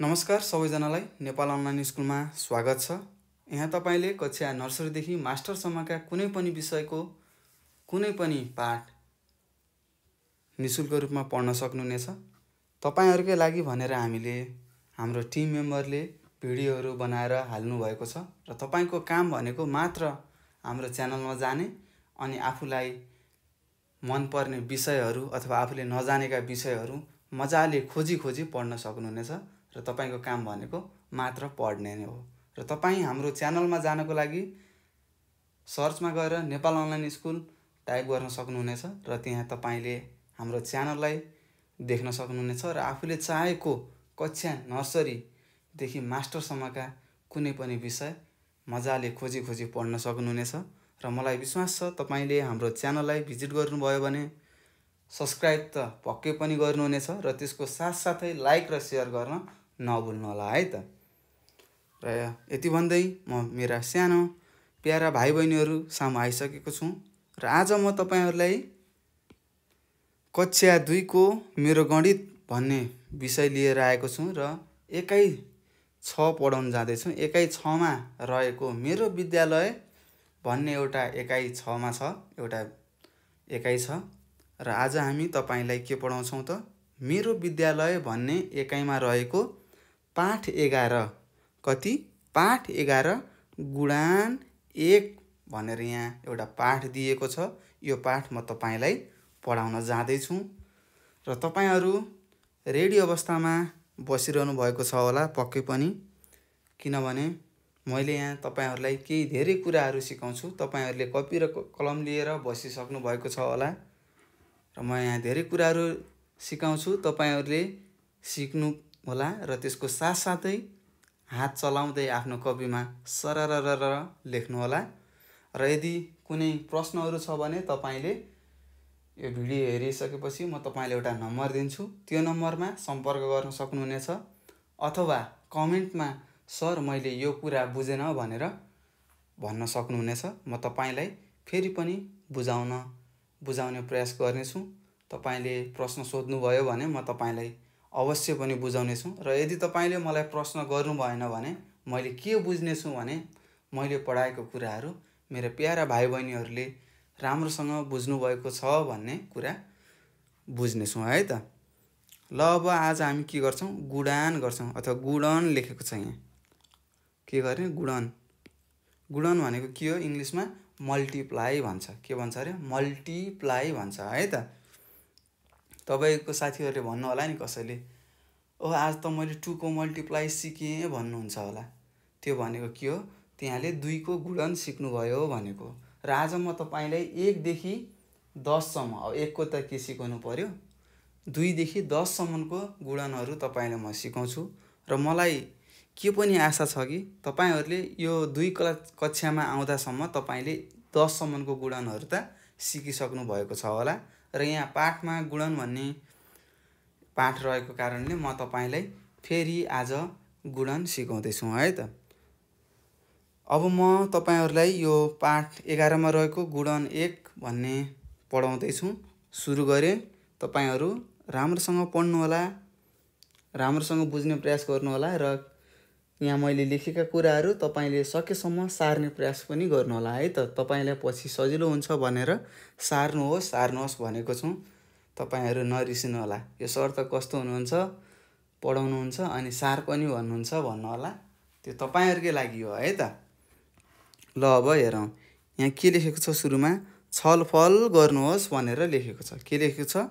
नमस्कार सबैजनालाई नेपाल अनलाइन स्कुलमा स्वागत छ यहाँ तपाईँले कक्षा नर्सरीदेखि मास्टरसम्मका कुनै पनि विषयको कुनै पनि पाठ नि शुल्क रूपमा पढ्न सक्नुहुनेछ तपाईँहरूकै लागि भनेर हामीले हाम्रो टिम मेम्बरले भिडियोहरू बनाएर हाल्नुभएको छ र तपाईँको काम भनेको मात्र हाम्रो च्यानलमा जाने अनि आफूलाई मनपर्ने विषयहरू अथवा आफूले नजानेका विषयहरू मजाले खोजी खोजी पढ्न सक्नुहुनेछ र तपाईँको काम भनेको मात्र पढ्ने नै हो र तपाईँ हाम्रो च्यानलमा जानको लागि सर्चमा गएर नेपाल अनलाइन स्कुल टाइप गर्न सक्नुहुनेछ र त्यहाँ तपाईँले हाम्रो च्यानललाई देख्न सक्नुहुनेछ र आफूले चाहेको कक्षा नर्सरीदेखि मास्टरसम्मका कुनै पनि विषय मजाले खोजी खोजी पढ्न सक्नुहुनेछ र मलाई विश्वास छ तपाईँले हाम्रो च्यानललाई भिजिट गर्नुभयो भने सब्सक्राइब त पक्कै पनि गर्नुहुनेछ र त्यसको साथसाथै लाइक र सेयर गर्न नभुल्नु होला है त र यति भन्दै म मेरा सानो प्यारा भाइ बहिनीहरू सामु आइसकेको छु र आज म तपाईँहरूलाई कक्षा दुईको मेरो गणित भन्ने विषय लिएर आएको छु र एकाइ छ पढाउन जाँदैछु एकाइ छमा रहेको मेरो विद्यालय भन्ने एउटा एकाइ छमा छ एउटा एकाइ छ र आज हामी तपाईँलाई के पढाउँछौँ त मेरो विद्यालय भन्ने एकाइमा रहेको पाठ एघार कति पाठ एघार गुणान एक भनेर यहाँ एउटा पाठ दिएको छ यो पाठ म तपाईँलाई पढाउन जाँदैछु र तपाईँहरू रेडियो अवस्थामा बसिरहनु भएको छ होला पक्कै पनि किनभने मैले यहाँ तपाईँहरूलाई केही धेरै कुराहरू सिकाउँछु तपाईँहरूले कपी र कलम लिएर बसिसक्नु भएको छ होला र म यहाँ धेरै कुराहरू सिकाउँछु तपाईँहरूले सिक्नु होला र त्यसको साथसाथै हात चलाउँदै आफ्नो कपीमा र लेख्नुहोला र यदि कुनै प्रश्नहरू छ भने तपाईँले यो भिडियो हेरिसकेपछि म तपाईँलाई एउटा नम्बर दिन्छु त्यो नम्बरमा सम्पर्क गर्न सक्नुहुनेछ अथवा कमेन्टमा सर मैले यो कुरा बुझेन भनेर भन्न सक्नुहुनेछ म तपाईँलाई फेरि पनि बुझाउन बुझाउने प्रयास गर्नेछु तपाईँले प्रश्न सोध्नुभयो भने म तपाईँलाई अवश्य पनि बुझाउनेछु र यदि तपाईँले मलाई प्रश्न गर्नु भएन भने मैले के बुझ्नेछु भने मैले पढाएको कुराहरू मेरो प्यारा भाइ बहिनीहरूले राम्रोसँग बुझ्नुभएको छ भन्ने कुरा बुझ्नेछौँ है त ल अब आज हामी के गर्छौँ गुडान गर्छौँ अथवा गुडन लेखेको छ यहाँ के गर्ने गुडन गुडन भनेको के हो इङ्ग्लिसमा मल्टिप्लाई भन्छ के भन्छ अरे मल्टिप्लाई भन्छ है त तपाईँको साथीहरूले भन्नु होला नि कसैले ओ आज त मैले टुको मल्टिप्लाई सिकेँ भन्नुहुन्छ होला त्यो भनेको के हो त्यहाँले दुईको गुणन सिक्नुभयो भनेको र आज म तपाईँलाई एकदेखि दससम्म अब एकको त के सिकाउनु पऱ्यो दुईदेखि दससम्मको गुणनहरू तपाईँलाई म सिकाउँछु र मलाई के पनि आशा छ कि तपाईँहरूले यो दुई कला कक्षामा आउँदासम्म तपाईँले दससम्मको गुणनहरू त सिकिसक्नु भएको छ होला र यहाँ पाठमा गुणन भन्ने पाठ रहेको कारणले म तपाईँलाई फेरि आज गुणन सिकाउँदैछु है त अब म तपाईँहरूलाई यो पाठ एघारमा रहेको गुणन एक भन्ने पढाउँदैछु सुरु गरेँ तपाईँहरू राम्रोसँग पढ्नुहोला राम्रोसँग बुझ्ने प्रयास गर्नुहोला र यहाँ मैले लेखेका कुराहरू तपाईँले सकेसम्म सार्ने प्रयास पनि गर्नुहोला है त तपाईँलाई पछि सजिलो हुन्छ भनेर सार्नुहोस् सार्नुहोस् भनेको छौँ तपाईँहरू नरिसिनु होला यो सर त कस्तो हुनुहुन्छ पढाउनुहुन्छ अनि सार पनि भन्नुहुन्छ भन्नुहोला त्यो तपाईँहरूकै लागि हो है त ल अब हेरौँ यहाँ के लेखेको छ सुरुमा छलफल गर्नुहोस् भनेर लेखेको छ के लेखेको छ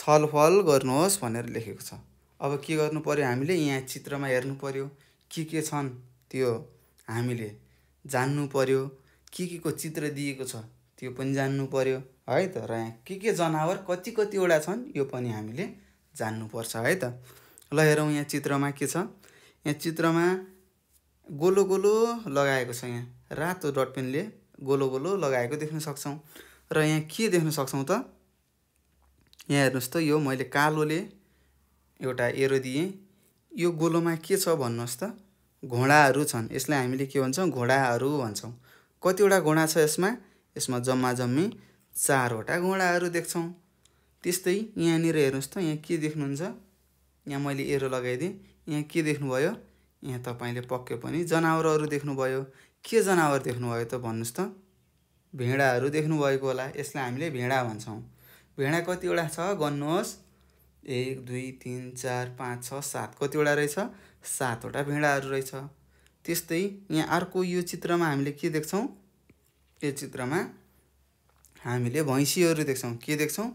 छलफल गर्नुहोस् भनेर लेखेको छ अब के गर्नु पऱ्यो हामीले यहाँ चित्रमा हेर्नु पऱ्यो के के छन् त्यो हामीले जान्नु पर्यो के के को चित्र दिएको छ त्यो पनि जान्नु पर्यो है त र यहाँ के के जनावर कति कतिवटा छन् यो पनि हामीले जान्नुपर्छ है त ल हेरौँ यहाँ चित्रमा के छ यहाँ चित्रमा गोलो गोलो लगाएको छ यहाँ रातो डटपेनले गोलो गोलो लगाएको देख्न सक्छौँ र यहाँ के देख्न सक्छौँ त यहाँ हेर्नुहोस् त यो मैले कालोले एउटा एरो दिएँ यो गोलोमा के छ भन्नुहोस् त घोडाहरू छन् यसलाई हामीले के भन्छौँ घोडाहरू भन्छौँ कतिवटा घोडा छ यसमा यसमा जम्मा जम्मी चारवटा घोडाहरू देख्छौँ त्यस्तै यहाँनिर हेर्नुहोस् त यहाँ के देख्नुहुन्छ यहाँ मैले एरो लगाइदिएँ यहाँ के देख्नुभयो यहाँ तपाईँले पक्कै पनि जनावरहरू देख्नुभयो के जनावर देख्नुभयो त भन्नुहोस् त भेडाहरू देख्नुभएको होला यसलाई हामीले भेडा भन्छौँ भेडा कतिवटा छ गर्नुहोस् एक दुई तिन चार पाँच छ सात कतिवटा रहेछ सातवटा भेडाहरू रहेछ त्यस्तै यहाँ अर्को यो चित्रमा हामीले के देख्छौँ यो चित्रमा हामीले भैँसीहरू देख्छौँ के देख्छौँ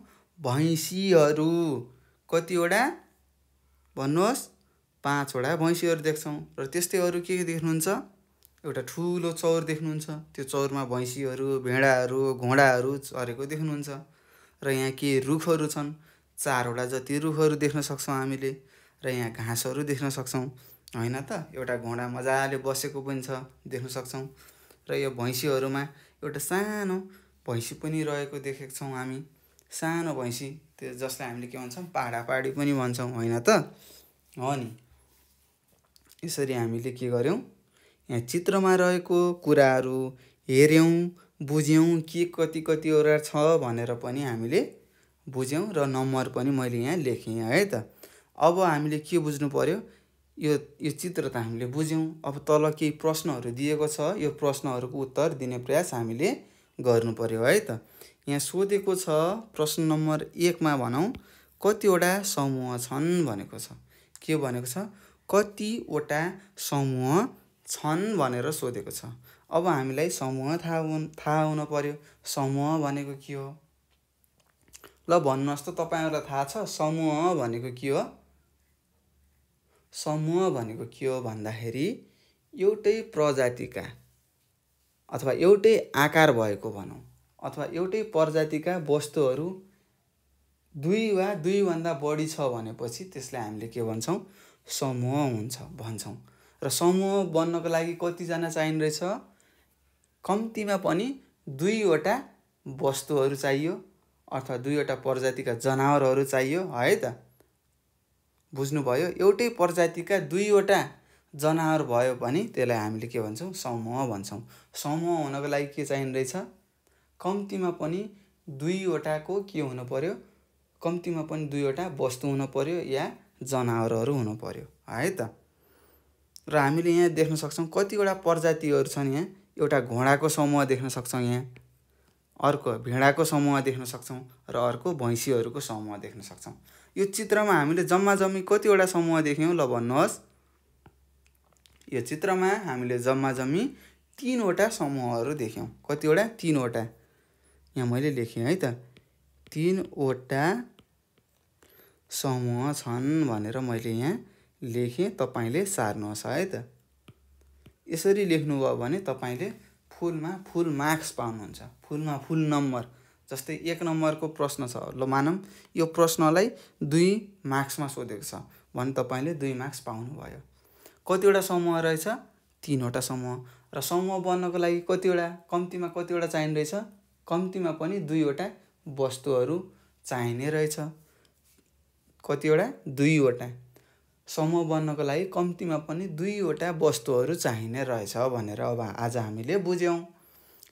भैँसीहरू कतिवटा भन्नुहोस् पाँचवटा भैँसीहरू देख्छौँ र त्यस्तै अरू के देख्नुहुन्छ एउटा ठुलो चौर देख्नुहुन्छ त्यो चौरमा भैँसीहरू भेडाहरू घोडाहरू चरेको देख्नुहुन्छ र यहाँ के रुखहरू छन् चारवटा जति रुखहरू देख्न सक्छौँ हामीले र यहाँ घाँसहरू देख्न सक्छौँ होइन त एउटा घोडा मजाले बसेको पनि छ देख्न सक्छौँ र यो भैँसीहरूमा एउटा सानो भैँसी पनि रहेको देखेको छौँ हामी सानो भैँसी त्यो जसलाई हामीले के भन्छौँ पाहाडापाडी पनि भन्छौँ होइन त हो नि यसरी हामीले के गर्यौँ यहाँ चित्रमा रहेको कुराहरू हेऱ्यौँ बुझ्यौँ के कति कतिवटा छ भनेर पनि हामीले बुझ्यौँ र नम्बर पनि मैले यहाँ लेखेँ है त अब हामीले के बुझ्नु पऱ्यो यो यो चित्र त हामीले बुझ्यौँ अब तल केही प्रश्नहरू दिएको छ यो प्रश्नहरूको उत्तर दिने प्रयास हामीले गर्नु पऱ्यो है त यहाँ सोधेको छ प्रश्न नम्बर एकमा भनौँ कतिवटा समूह छन् भनेको छ के भनेको छ कतिवटा समूह छन् भनेर सोधेको छ अब हामीलाई समूह थाहा हुन् थाहा हुन पऱ्यो समूह भनेको के हो ल भन्नुहोस् त तपाईँहरूलाई थाहा छ समूह भनेको के हो समूह भनेको के हो भन्दाखेरि एउटै प्रजातिका अथवा एउटै आकार भएको भनौँ अथवा एउटै प्रजातिका वस्तुहरू दुई वा दुईभन्दा बढी छ भनेपछि त्यसलाई हामीले के भन्छौँ समूह हुन्छ भन्छौँ र समूह बन्नको लागि कतिजना चाहिने रहेछ कम्तीमा पनि दुईवटा वस्तुहरू चाहियो अथवा दुईवटा प्रजातिका जनावरहरू चाहियो है त बुझ्नुभयो एउटै प्रजातिका दुईवटा जनावर भयो भने त्यसलाई हामीले के भन्छौँ समूह भन्छौँ समूह हुनको लागि के चाहिने रहेछ कम्तीमा पनि दुईवटाको के हुनु पऱ्यो कम्तीमा पनि दुईवटा वस्तु हुनु पऱ्यो या जनावरहरू हुनु पऱ्यो है त र हामीले यहाँ देख्न सक्छौँ कतिवटा प्रजातिहरू छन् यहाँ एउटा घोडाको समूह देख्न सक्छौँ यहाँ अर्को भेडाको समूह देख्न सक्छौँ र अर्को भैँसीहरूको समूह देख्न सक्छौँ यो चित्रमा हामीले जम्मा जम्मी कतिवटा समूह देख्यौँ ल भन्नुहोस् यो चित्रमा हामीले जम्मा जम्मी तिनवटा समूहहरू देख्यौँ कतिवटा तिनवटा यहाँ मैले लेखेँ है त तिनवटा समूह छन् भनेर मैले यहाँ लेखेँ तपाईँले सार्नुहोस् है त यसरी लेख्नुभयो भने तपाईँले फुलमा फुल मार्क्स पाउनुहुन्छ फुलमा फुल नम्बर जस्तै एक नम्बरको प्रश्न छ ल मानौँ यो प्रश्नलाई दुई मार्क्समा सोधेको छ भने तपाईँले दुई मार्क्स पाउनुभयो कतिवटा समूह रहेछ तिनवटा समूह र समूह बन्नको लागि कतिवटा कम्तीमा कतिवटा चाहिने रहेछ कम्तीमा पनि दुईवटा वस्तुहरू चाहिने रहेछ कतिवटा दुईवटा समूह बन्नको लागि कम्तीमा पनि दुईवटा वस्तुहरू चाहिने रहेछ भनेर अब आज हामीले बुझ्यौँ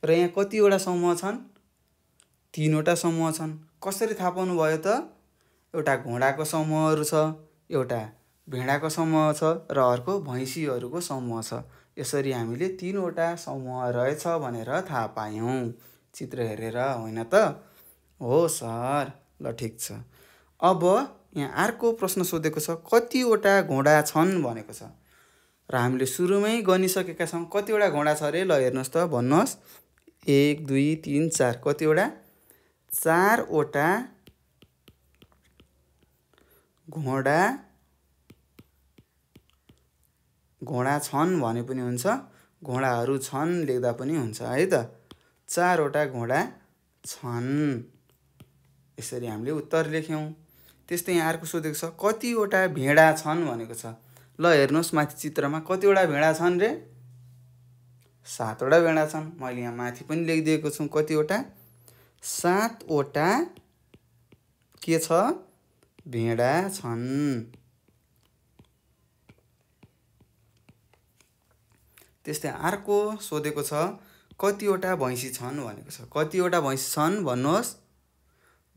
र यहाँ कतिवटा समूह छन् तिनवटा समूह छन् कसरी थाहा पाउनुभयो त एउटा घोडाको समूहहरू छ एउटा भेडाको समूह छ र अर्को भैँसीहरूको समूह छ यसरी हामीले तिनवटा समूह रहेछ भनेर थाहा पायौँ चित्र हेरेर होइन त हो सर ल ठिक छ अब यहाँ अर्को प्रश्न सोधेको छ कतिवटा घोडा छन् भनेको छ र हामीले सुरुमै गनिसकेका छौँ कतिवटा घोडा छ अरे ल हेर्नुहोस् त भन्नुहोस् एक दुई तिन चार कतिवटा चारवटा घोडा घोडा छन् भने पनि हुन्छ घोडाहरू छन् लेख्दा पनि हुन्छ है त चारवटा घोडा छन् यसरी हामीले उत्तर लेख्यौँ त्यस्तै यहाँ अर्को सोधेको छ कतिवटा भेडा छन् भनेको छ ल हेर्नुहोस् माथि चित्रमा कतिवटा भेडा छन् रे सातवटा भेडा छन् मैले यहाँ माथि पनि लेखिदिएको छु कतिवटा सातवटा के छ भेडा छन् त्यस्तै अर्को सोधेको छ कतिवटा भैँसी छन् भनेको छ कतिवटा भैँसी छन् भन्नुहोस्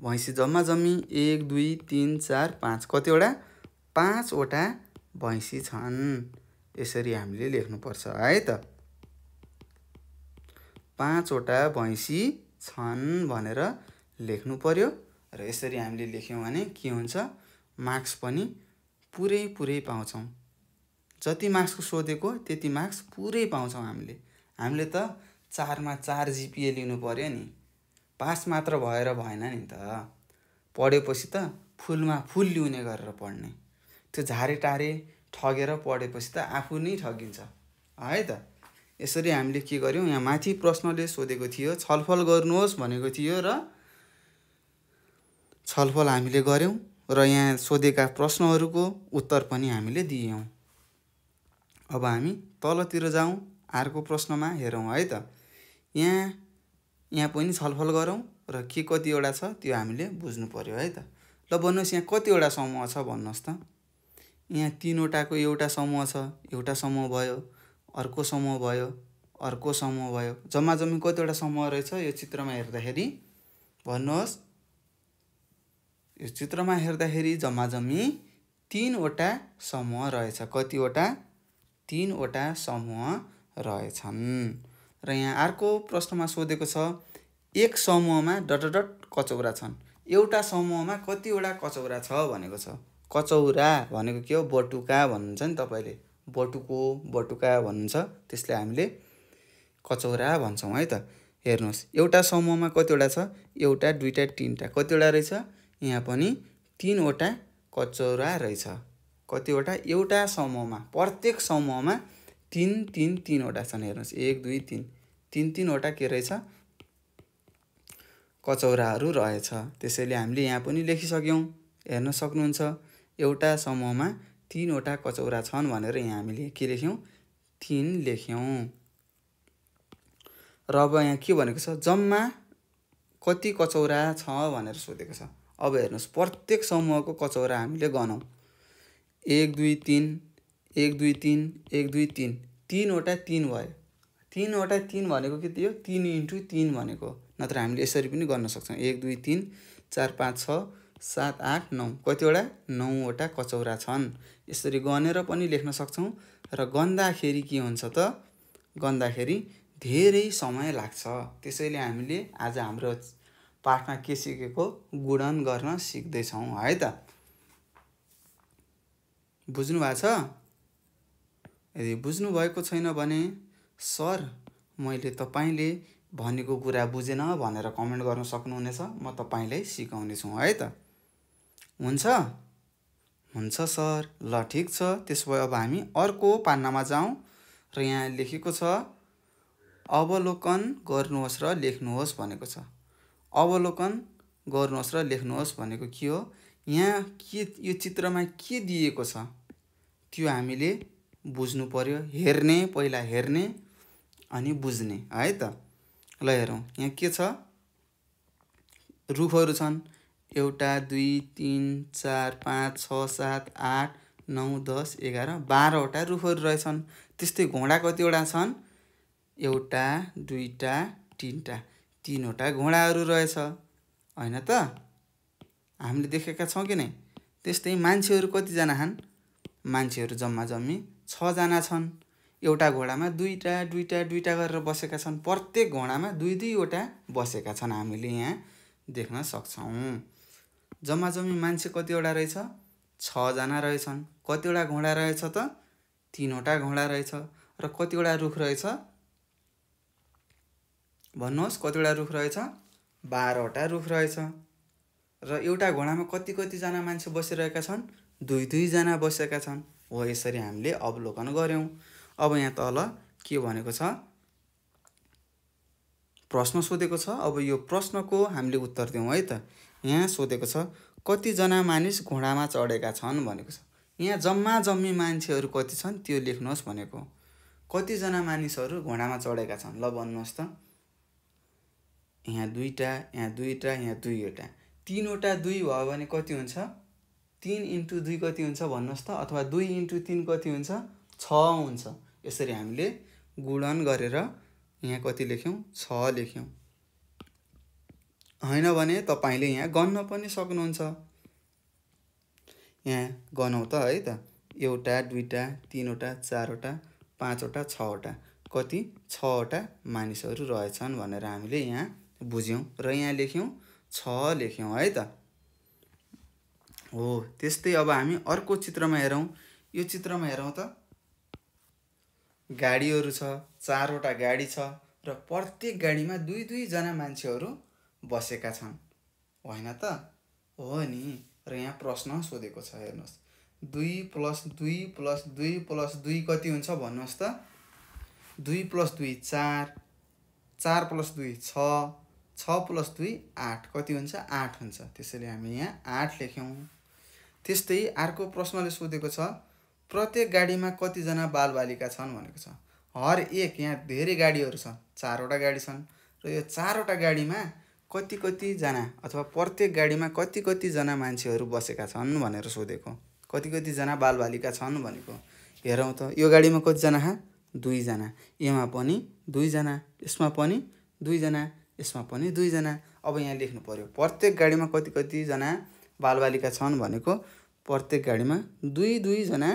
भैँसी जम्मा जम्मी एक दुई तिन चार पाँच कतिवटा पाँचवटा भैँसी छन् यसरी हामीले लेख्नुपर्छ है त पाँचवटा भैँसी छन् भनेर लेख्नु पर्यो र यसरी हामीले लेख्यौँ भने के हुन्छ मार्क्स पनि पुरै पुरै पाउँछौँ जति मार्क्सको सोधेको त्यति मार्क्स पुरै पाउँछौँ हामीले हामीले त चारमा चार जिपिए लिनु पऱ्यो नि पास मात्र भएर भएन नि त पढेपछि त फुलमा फुल लिउने गरेर पढ्ने त्यो झारे टारे ठगेर पढेपछि त आफू नै ठगिन्छ है त यसरी हामीले के गर्यौँ यहाँ माथि प्रश्नले सोधेको थियो छलफल गर्नुहोस् भनेको थियो र छलफल हामीले गऱ्यौँ र यहाँ सोधेका प्रश्नहरूको उत्तर पनि हामीले दियौँ अब हामी तलतिर जाउँ अर्को प्रश्नमा हेरौँ है त यहाँ यहाँ पनि छलफल गरौँ र के कतिवटा छ त्यो हामीले बुझ्नु पऱ्यो है त ल भन्नुहोस् यहाँ कतिवटा समूह छ भन्नुहोस् त यहाँ तिनवटाको एउटा समूह छ एउटा समूह भयो अर्को समूह भयो अर्को समूह भयो जम्मा जम्मी कतिवटा समूह रहेछ यो चित्रमा हेर्दाखेरि भन्नुहोस् यो चित्रमा हेर्दाखेरि जम्मा जम्मी तिनवटा समूह रहेछ कतिवटा तिनवटा समूह रहेछन् र यहाँ अर्को प्रश्नमा सोधेको छ एक समूहमा डट डट कचौरा छन् एउटा समूहमा कतिवटा कचौरा छ भनेको छ कचौरा भनेको के हो बटुका भन्नुहुन्छ नि तपाईँले बटुको बटुका भन्नुहुन्छ त्यसलाई हामीले कचौरा भन्छौँ है त हेर्नुहोस् एउटा समूहमा कतिवटा छ एउटा दुईवटा तिनवटा कतिवटा रहेछ यहाँ पनि तिनवटा कचौरा रहेछ कतिवटा एउटा समूहमा प्रत्येक समूहमा तिन तिन तिनवटा छन् हेर्नुहोस् एक दुई तिन तिन तिनवटा के रहेछ कचौराहरू रहेछ त्यसैले हामीले यहाँ पनि लेखिसक्यौँ हेर्न सक्नुहुन्छ एउटा समूहमा तिनवटा कचौरा छन् भनेर यहाँ हामीले के लेख्यौँ तिन लेख्यौँ र अब यहाँ के भनेको छ जम्मा कति कचौरा छ भनेर सोधेको छ अब हेर्नुहोस् प्रत्येक समूहको कचौरा हामीले गनौँ एक दुई तिन एक दुई तिन एक दुई तिन तिनवटा तिन भयो तिनवटा तिन भनेको के थियो तिन इन्टु तिन भनेको नत्र हामीले यसरी पनि गर्न सक्छौँ एक दुई तिन चार पाँच छ सात आठ नौ कतिवटा नौवटा कचौरा छन् यसरी गनेर पनि लेख्न सक्छौँ र गन्दाखेरि के हुन्छ त गन्दाखेरि धेरै समय लाग्छ त्यसैले हामीले आज हाम्रो पाठमा के सिकेको गुणन गर्न सिक्दैछौँ है त बुझ्नु भएको छ यदि बुझ्नुभएको छैन भने सर मैले तपाईँले भनेको कुरा बुझेन भनेर कमेन्ट गर्न सक्नुहुनेछ म तपाईँलाई सिकाउनेछु है त हुन्छ हुन्छ सर ल ठिक छ त्यसो भए अब हामी अर्को पान्नामा जाउँ र यहाँ लेखेको छ अवलोकन गर्नुहोस् र लेख्नुहोस् भनेको छ अवलोकन गर्नुहोस् र लेख्नुहोस् भनेको के हो यहाँ के यो चित्रमा के दिएको छ त्यो हामीले बुझ्नु पऱ्यो हेर्ने पहिला हेर्ने अनि बुझ्ने है त ल हेरौँ यहाँ के छ रुखहरू छन् एउटा दुई तिन चार पाँच छ सात आठ नौ दस एघार बाह्रवटा रुखहरू रहेछन् त्यस्तै घोडा कतिवटा छन् एउटा दुईवटा तिनवटा तिनवटा घोडाहरू रहेछ होइन त हामीले देखेका छौँ कि नै त्यस्तै मान्छेहरू कतिजना छन् मान्छेहरू जम्मा जम्मी छजना छन् एउटा घोडामा दुईवटा दुईवटा दुईवटा गरेर बसेका छन् प्रत्येक घोडामा दुई दुईवटा बसेका छन् हामीले यहाँ देख्न सक्छौँ जम्मा जम्मी मान्छे कतिवटा रहेछ छजना रहेछन् कतिवटा घोडा रहेछ त तिनवटा घोडा रहेछ र कतिवटा रुख रहेछ भन्नुहोस् कतिवटा रुख रहेछ बाह्रवटा रुख रहेछ र एउटा घोडामा कति कतिजना मान्छे बसिरहेका छन् दुई दुईजना बसेका छन् हो यसरी हामीले अवलोकन गऱ्यौँ अब यहाँ तल के भनेको छ प्रश्न सोधेको छ अब यो प्रश्नको हामीले उत्तर दिउँ है त यहाँ सोधेको छ कतिजना मानिस घोडामा चढेका छन् भनेको छ यहाँ जम्मा जम्मी मान्छेहरू कति छन् त्यो लेख्नुहोस् भनेको कतिजना मानिसहरू घोडामा चढेका छन् ल भन्नुहोस् त यहाँ दुईवटा यहाँ दुईवटा यहाँ दुईवटा तिनवटा दुई भयो भने कति हुन्छ तिन इन्टु दुई कति हुन्छ भन्नुहोस् त अथवा दुई इन्टु तिन कति हुन्छ छ हुन्छ यसरी हामीले गुणन गरेर यहाँ कति लेख्यौँ छ लेख्यौँ होइन भने तपाईँले यहाँ गन्न पनि सक्नुहुन्छ यहाँ गनौँ त है त एउटा दुईवटा तिनवटा चारवटा पाँचवटा छवटा कति छवटा मानिसहरू रहेछन् भनेर हामीले यहाँ बुझ्यौँ र यहाँ लेख्यौँ छ लेख्यौँ है त हो त्यस्तै अब हामी अर्को चित्रमा हेरौँ यो चित्रमा हेरौँ त गाडीहरू छ चारवटा गाडी छ र प्रत्येक गाडीमा दुई दुईजना मान्छेहरू बसेका छन् होइन त हो नि र यहाँ प्रश्न सोधेको छ हेर्नुहोस् दुई प्लस दुई प्लस दुई प्लस दुई कति हुन्छ भन्नुहोस् त दुई प्लस दुई चार चार प्लस दुई छ छ प्लस दुई आठ कति हुन्छ आठ हुन्छ त्यसैले हामी यहाँ आठ लेख्यौँ त्यस्तै अर्को प्रश्नले सोधेको छ प्रत्येक गाडीमा कतिजना बालबालिका छन् भनेको छ हर एक यहाँ धेरै गाडीहरू छन् चारवटा गाडी छन् र यो चारवटा गाडीमा कति कतिजना अथवा प्रत्येक गाडीमा कति कतिजना मान्छेहरू बसेका छन् भनेर सोधेको कति कतिजना बालबालिका छन् भनेको हेरौँ त यो गाडीमा कतिजना हा दुईजना यमा पनि दुईजना यसमा पनि दुईजना यसमा पनि दुईजना अब यहाँ लेख्नु पऱ्यो प्रत्येक गाडीमा कति कतिजना बालबालिका छन् भनेको प्रत्येक गाडीमा दुई दुईजना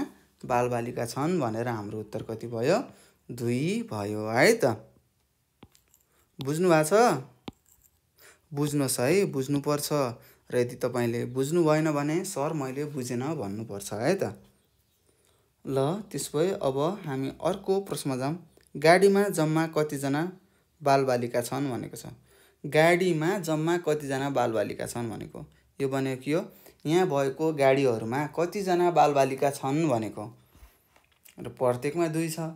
बालबालिका छन् भनेर हाम्रो उत्तर कति भयो दुई भयो है त बुझ्नु भएको छ बुझ्नुहोस् है बुझ्नुपर्छ र यदि तपाईँले बुझ्नु भएन भने सर मैले बुझेन भन्नुपर्छ है त ल त्यसो भए अब हामी अर्को प्रश्न जाउँ गाडीमा जम्मा कतिजना बालबालिका छन् भनेको छ गाडीमा जम्मा कतिजना बालबालिका छन् भनेको यो भनेको के हो यहाँ भएको गाडीहरूमा कतिजना बालबालिका छन् भनेको र प्रत्येकमा दुई छ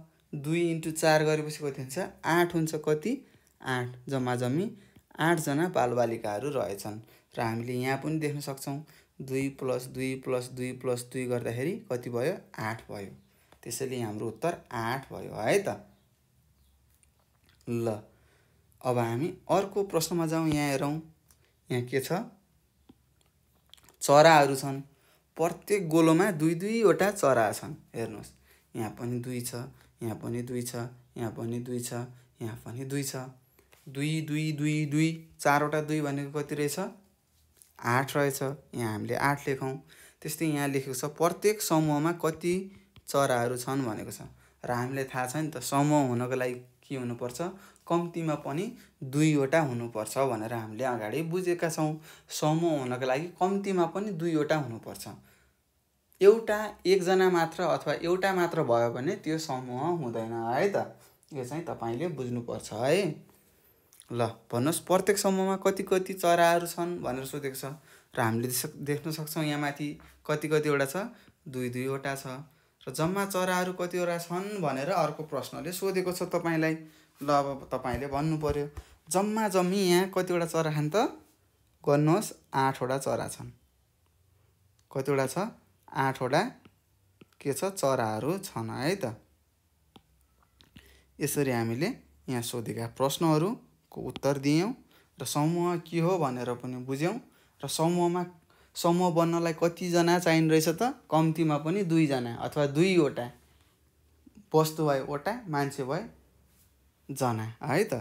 दुई इन्टु चार गरेपछि कति हुन्छ आठ हुन्छ कति आठ जम्मा जम्मी आठजना बालबालिकाहरू रहेछन् र हामीले यहाँ पनि देख्न सक्छौँ दुई प्लस दुई प्लस दुई प्लस दुई गर्दाखेरि कति भयो आठ भयो त्यसैले हाम्रो उत्तर आठ भयो है त ल अब हामी अर्को प्रश्नमा जाउँ यहाँ हेरौँ यहाँ के छ चराहरू छन् प्रत्येक गोलोमा दुई दुईवटा चरा छन् हेर्नुहोस् यहाँ पनि दुई छ यहाँ पनि दुई छ यहाँ पनि दुई छ यहाँ पनि दुई छ दुई दुई दुई दुई चारवटा दुई भनेको कति रहेछ आठ रहेछ यहाँ हामीले आठ लेखौँ त्यस्तै यहाँ लेखेको छ प्रत्येक समूहमा कति चराहरू छन् भनेको छ र हामीलाई थाहा छ नि त समूह हुनको लागि के हुनुपर्छ कम्तीमा पनि दुईवटा हुनुपर्छ भनेर हामीले अगाडि बुझेका छौँ समूह हुनको लागि कम्तीमा पनि दुईवटा हुनुपर्छ एउटा एकजना मात्र अथवा एउटा मात्र भयो भने त्यो समूह हुँदैन है त यो चाहिँ तपाईँले बुझ्नुपर्छ है ल भन्नुहोस् प्रत्येक समूहमा कति कति चराहरू छन् भनेर सोधेको छ र हामीले देख्न सक्छौँ यहाँ माथि कति कतिवटा छ दुई दुईवटा छ र जम्मा चराहरू कतिवटा छन् भनेर अर्को प्रश्नले सोधेको छ तपाईँलाई ल अब तपाईँले भन्नु पऱ्यो जम्मा जम्मी यहाँ कतिवटा चरा खान त गर्नुहोस् आठवटा चरा छन् कतिवटा छ आठवटा के छ चराहरू छन् है त यसरी हामीले यहाँ सोधेका प्रश्नहरू को उत्तर दियौँ र समूह के हो भनेर पनि बुझ्यौँ र समूहमा समूह बन्नलाई कतिजना चाहिने रहेछ त कम्तीमा पनि दुईजना अथवा दुईवटा वस्तु भए ओटा मान्छे भए जना है त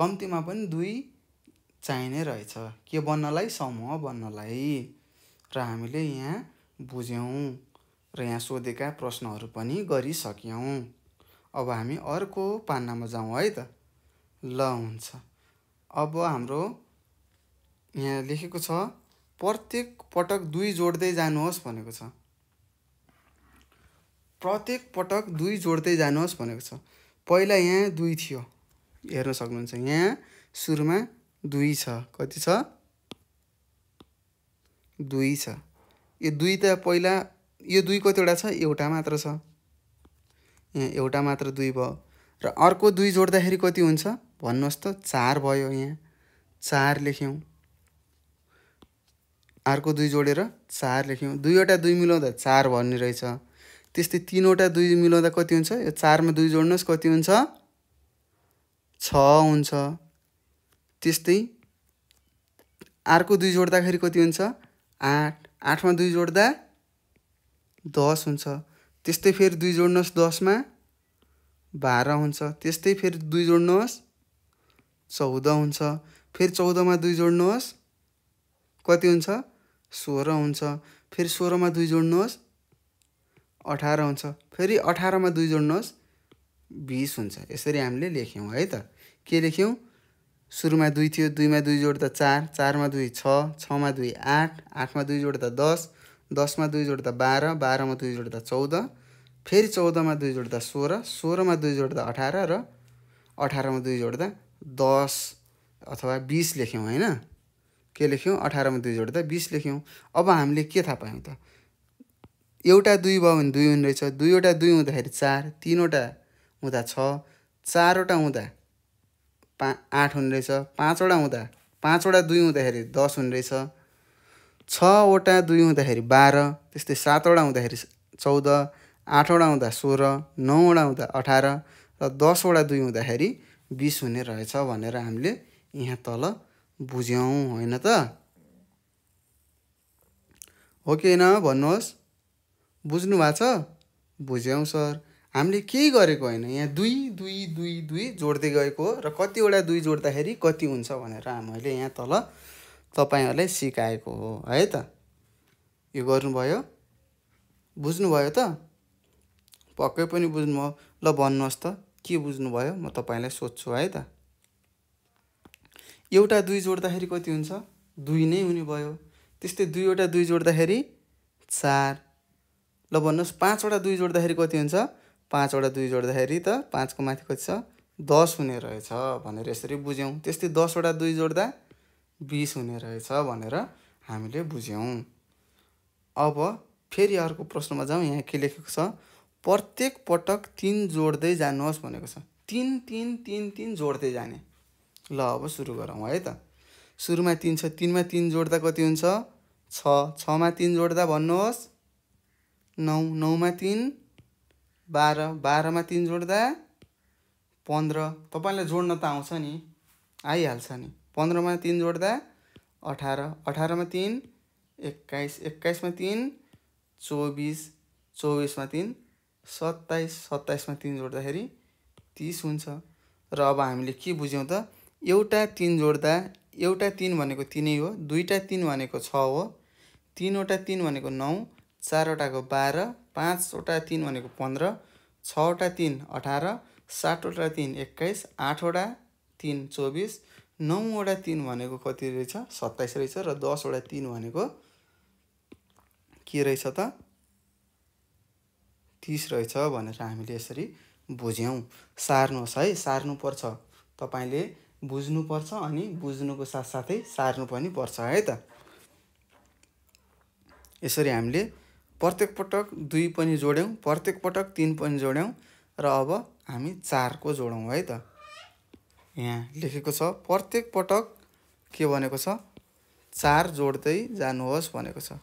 कम्तीमा पनि दुई चाहिने रहेछ के बन्नलाई समूह बन्नलाई र हामीले यहाँ बुझ्यौँ र यहाँ सोधेका प्रश्नहरू पनि गरिसक्यौँ अब हामी अर्को पान्नामा जाउँ है त ल हुन्छ अब हाम्रो यहाँ लेखेको छ प्रत्येक पटक दुई जोड्दै जानुहोस् भनेको छ प्रत्येक पटक दुई जोड्दै जानुहोस् भनेको छ पहिला यहाँ दुई थियो हेर्न सक्नुहुन्छ यहाँ सुरुमा दुई छ कति छ दुई छ यो दुई त पहिला यो दुई कतिवटा छ एउटा मात्र छ यहाँ एउटा मात्र दुई भयो र अर्को दुई जोड्दाखेरि कति हुन्छ भन्नुहोस् त चार भयो यहाँ चार लेख्यौँ अर्को दुई जोडेर चार लेख्यौँ दुईवटा दुई मिलाउँदा चार भन्ने रहेछ त्यस्तै तिनवटा दुई मिलाउँदा कति हुन्छ यो चारमा दुई जोड्नुहोस् कति हुन्छ छ हुन्छ त्यस्तै अर्को दुई जोड्दाखेरि कति हुन्छ आठ आठमा दुई जोड्दा दस हुन्छ त्यस्तै फेरि दुई जोड्नुहोस् दसमा बाह्र हुन्छ त्यस्तै फेरि दुई जोड्नुहोस् चौध हुन्छ फेरि चौधमा दुई जोड्नुहोस् कति हुन्छ सोह्र हुन्छ फेरि सोह्रमा दुई जोड्नुहोस् अठार हुन्छ फेरि अठारमा दुई जोड्नुहोस् बिस हुन्छ यसरी हामीले लेख्यौँ है त के लेख्यौँ सुरुमा दुई थियो दुईमा दुई जोड्दा चार चारमा दुई छ छमा दुई आठ आठमा दुई जोड्दा दस दसमा दुई जोड्दा बाह्र बाह्रमा दुई जोड्दा चौध फेरि चौधमा दुई जोड्दा सोह्र सोह्रमा दुई जोड्दा अठार र अठारमा दुई जोड्दा दस अथवा बिस लेख्यौँ होइन के लेख्यौँ अठारमा दुई जोड्दा बिस लेख्यौँ अब हामीले के थाहा पायौँ त एउटा दुई भयो भने दुई हुने रहेछ दुईवटा दुई हुँदाखेरि चार तिनवटा हुँदा छ चारवटा हुँदा पा आठ हुने रहेछ पाँचवटा हुँदा पाँचवटा दुई हुँदाखेरि दस हुने रहेछ छवटा दुई हुँदाखेरि बाह्र त्यस्तै सातवटा हुँदाखेरि चौध आठवटा हुँदा सोह्र नौवटा हुँदा अठार र दसवटा दुई हुँदाखेरि बिस हुने रहेछ भनेर हामीले यहाँ तल बुझ्यौँ होइन त हो कि होइन भन्नुहोस् बुझ्नु भएको छ बुझ्यौँ सर हामीले केही गरेको होइन यहाँ दुई दुई दुई दुई जोड्दै गएको हो र कतिवटा दुई जोड्दाखेरि कति हुन्छ भनेर हामीले यहाँ तल तपाईँहरूलाई सिकाएको हो है त यो गर्नुभयो बुझ्नुभयो त पक्कै पनि बुझ्नुभयो ल भन्नुहोस् त के बुझ्नुभयो म तपाईँलाई सोध्छु है त एउटा दुई जोड्दाखेरि कति हुन्छ दुई नै हुने भयो त्यस्तै दुईवटा दुई जोड्दाखेरि चार ल भन्नुहोस् पाँचवटा दुई जोड्दाखेरि कति हुन्छ पाँचवटा दुई जोड्दाखेरि त पाँचको माथि कति छ दस हुने रहेछ भनेर यसरी बुझ्यौँ त्यस्तै दसवटा दुई जोड्दा बिस हुने रहेछ भनेर हामीले बुझ्यौँ अब फेरि अर्को प्रश्नमा जाउँ यहाँ के लेखेको छ प्रत्येक पटक तिन जोड्दै जानुहोस् भनेको छ तिन तिन तिन तिन जोड्दै जाने ल अब सुरु गरौँ है त सुरुमा तिन छ तिनमा तिन जोड्दा कति हुन्छ छ छमा तिन जोड्दा भन्नुहोस् नौ नौमा तिन बाह्र बाह्रमा तिन जोड्दा पन्ध्र तपाईँलाई जोड्न त आउँछ नि आइहाल्छ नि पन्ध्रमा तिन जोड्दा अठार अठारमा तिन एक्काइस एक्काइसमा तिन चौबिस चौबिसमा तिन सत्ताइस सत्ताइसमा तिन जोड्दाखेरि तिस हुन्छ र अब हामीले के बुझ्यौँ त एउटा तिन जोड्दा एउटा तिन भनेको तिनै हो दुईवटा तिन भनेको छ हो तिनवटा तिन भनेको नौ चारवटाको बाह्र पाँचवटा तिन भनेको पन्ध्र छवटा तिन अठार सातवटा तिन एक्काइस आठवटा तिन चौबिस नौवटा तिन भनेको कति रहेछ सत्ताइस रहेछ र दसवटा तिन भनेको के रहेछ त तिस रहेछ भनेर हामीले यसरी बुझ्यौँ सार्नुहोस् है सार्नुपर्छ तपाईँले बुझ्नुपर्छ अनि बुझ्नुको साथसाथै सार्नु पनि पर्छ है त यसरी हामीले प्रत्येक पटक दुई पनि जोड्यौँ प्रत्येक पटक तिन पनि जोड्यौँ र अब हामी चारको जोडौँ है त यहाँ लेखेको छ प्रत्येक पटक के भनेको छ चार जोड्दै जानुहोस् भनेको छ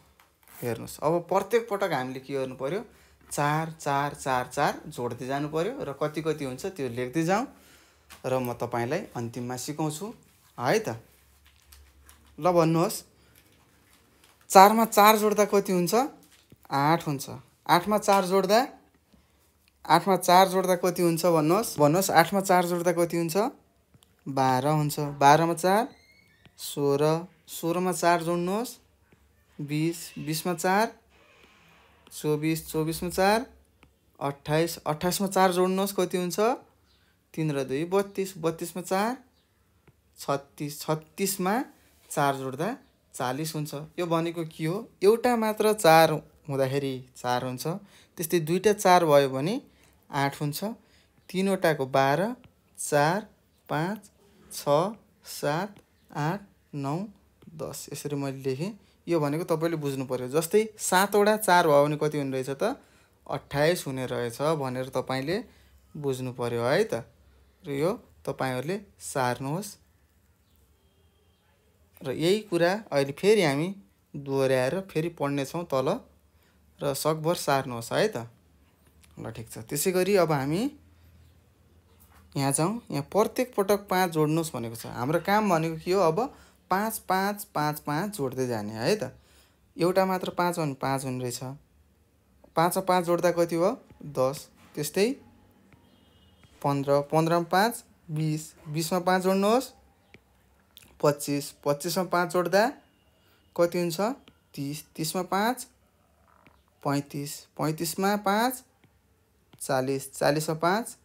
हेर्नुहोस् अब प्रत्येक पटक हामीले के गर्नु पऱ्यो चार चार चार चार जोड्दै जानु पऱ्यो र कति कति हुन्छ त्यो लेख्दै जाउँ र म तपाईँलाई अन्तिममा सिकाउँछु है त ल भन्नुहोस् चारमा चार जोड्दा कति हुन्छ आठ हुन्छ आठमा चार जोड्दा आठमा चार जोड्दा कति हुन्छ भन्नुहोस् भन्नुहोस् आठमा चार जोड्दा कति हुन्छ बाह्र हुन्छ बाह्रमा चार सोह्र सोह्रमा चार जोड्नुहोस् बिस बिसमा चार चौबिस चौबिसमा चार अट्ठाइस अट्ठाइसमा चार जोड्नुहोस् कति हुन्छ तिन र दुई बत्तिस बत्तिसमा चार छत्तिस छत्तिसमा चार जोड्दा चालिस हुन्छ यो भनेको के हो एउटा मात्र चार हुँदाखेरि चार हुन्छ त्यस्तै दुईवटा चार भयो भने आठ हुन्छ तिनवटाको बाह्र चार पाँच छ सात आठ नौ दस यसरी मैले लेखेँ यो भनेको तपाईँले बुझ्नु पऱ्यो जस्तै सातवटा चार भयो भने कति हुने रहेछ त अट्ठाइस हुने रहेछ भनेर तपाईँले बुझ्नु पऱ्यो है त र यो तपाईँहरूले सार्नुहोस् र यही कुरा अहिले फेरि हामी दोहोऱ्याएर फेरि पढ्नेछौँ तल र सकभर सार्नुहोस् है त ल ठिक छ त्यसै गरी अब हामी यहाँ जाउँ यहाँ प्रत्येक पटक पाँच जोड्नुहोस् भनेको छ हाम्रो काम भनेको के हो अब पाँच पाँच पाँच पाँच जोड्दै जाने है त एउटा मात्र पाँच भने पाँच हुने रहेछ पाँच पाँच जोड्दा कति भयो दस त्यस्तै पन्ध्र पन्ध्रमा पाँच बिस बिसमा पाँच जोड्नुहोस् पच्चिस पच्चिसमा पाँच जोड्दा कति हुन्छ तिस तिसमा पाँच पैँतिस पैँतिसमा पाँच चालिस चालिसमा पाँच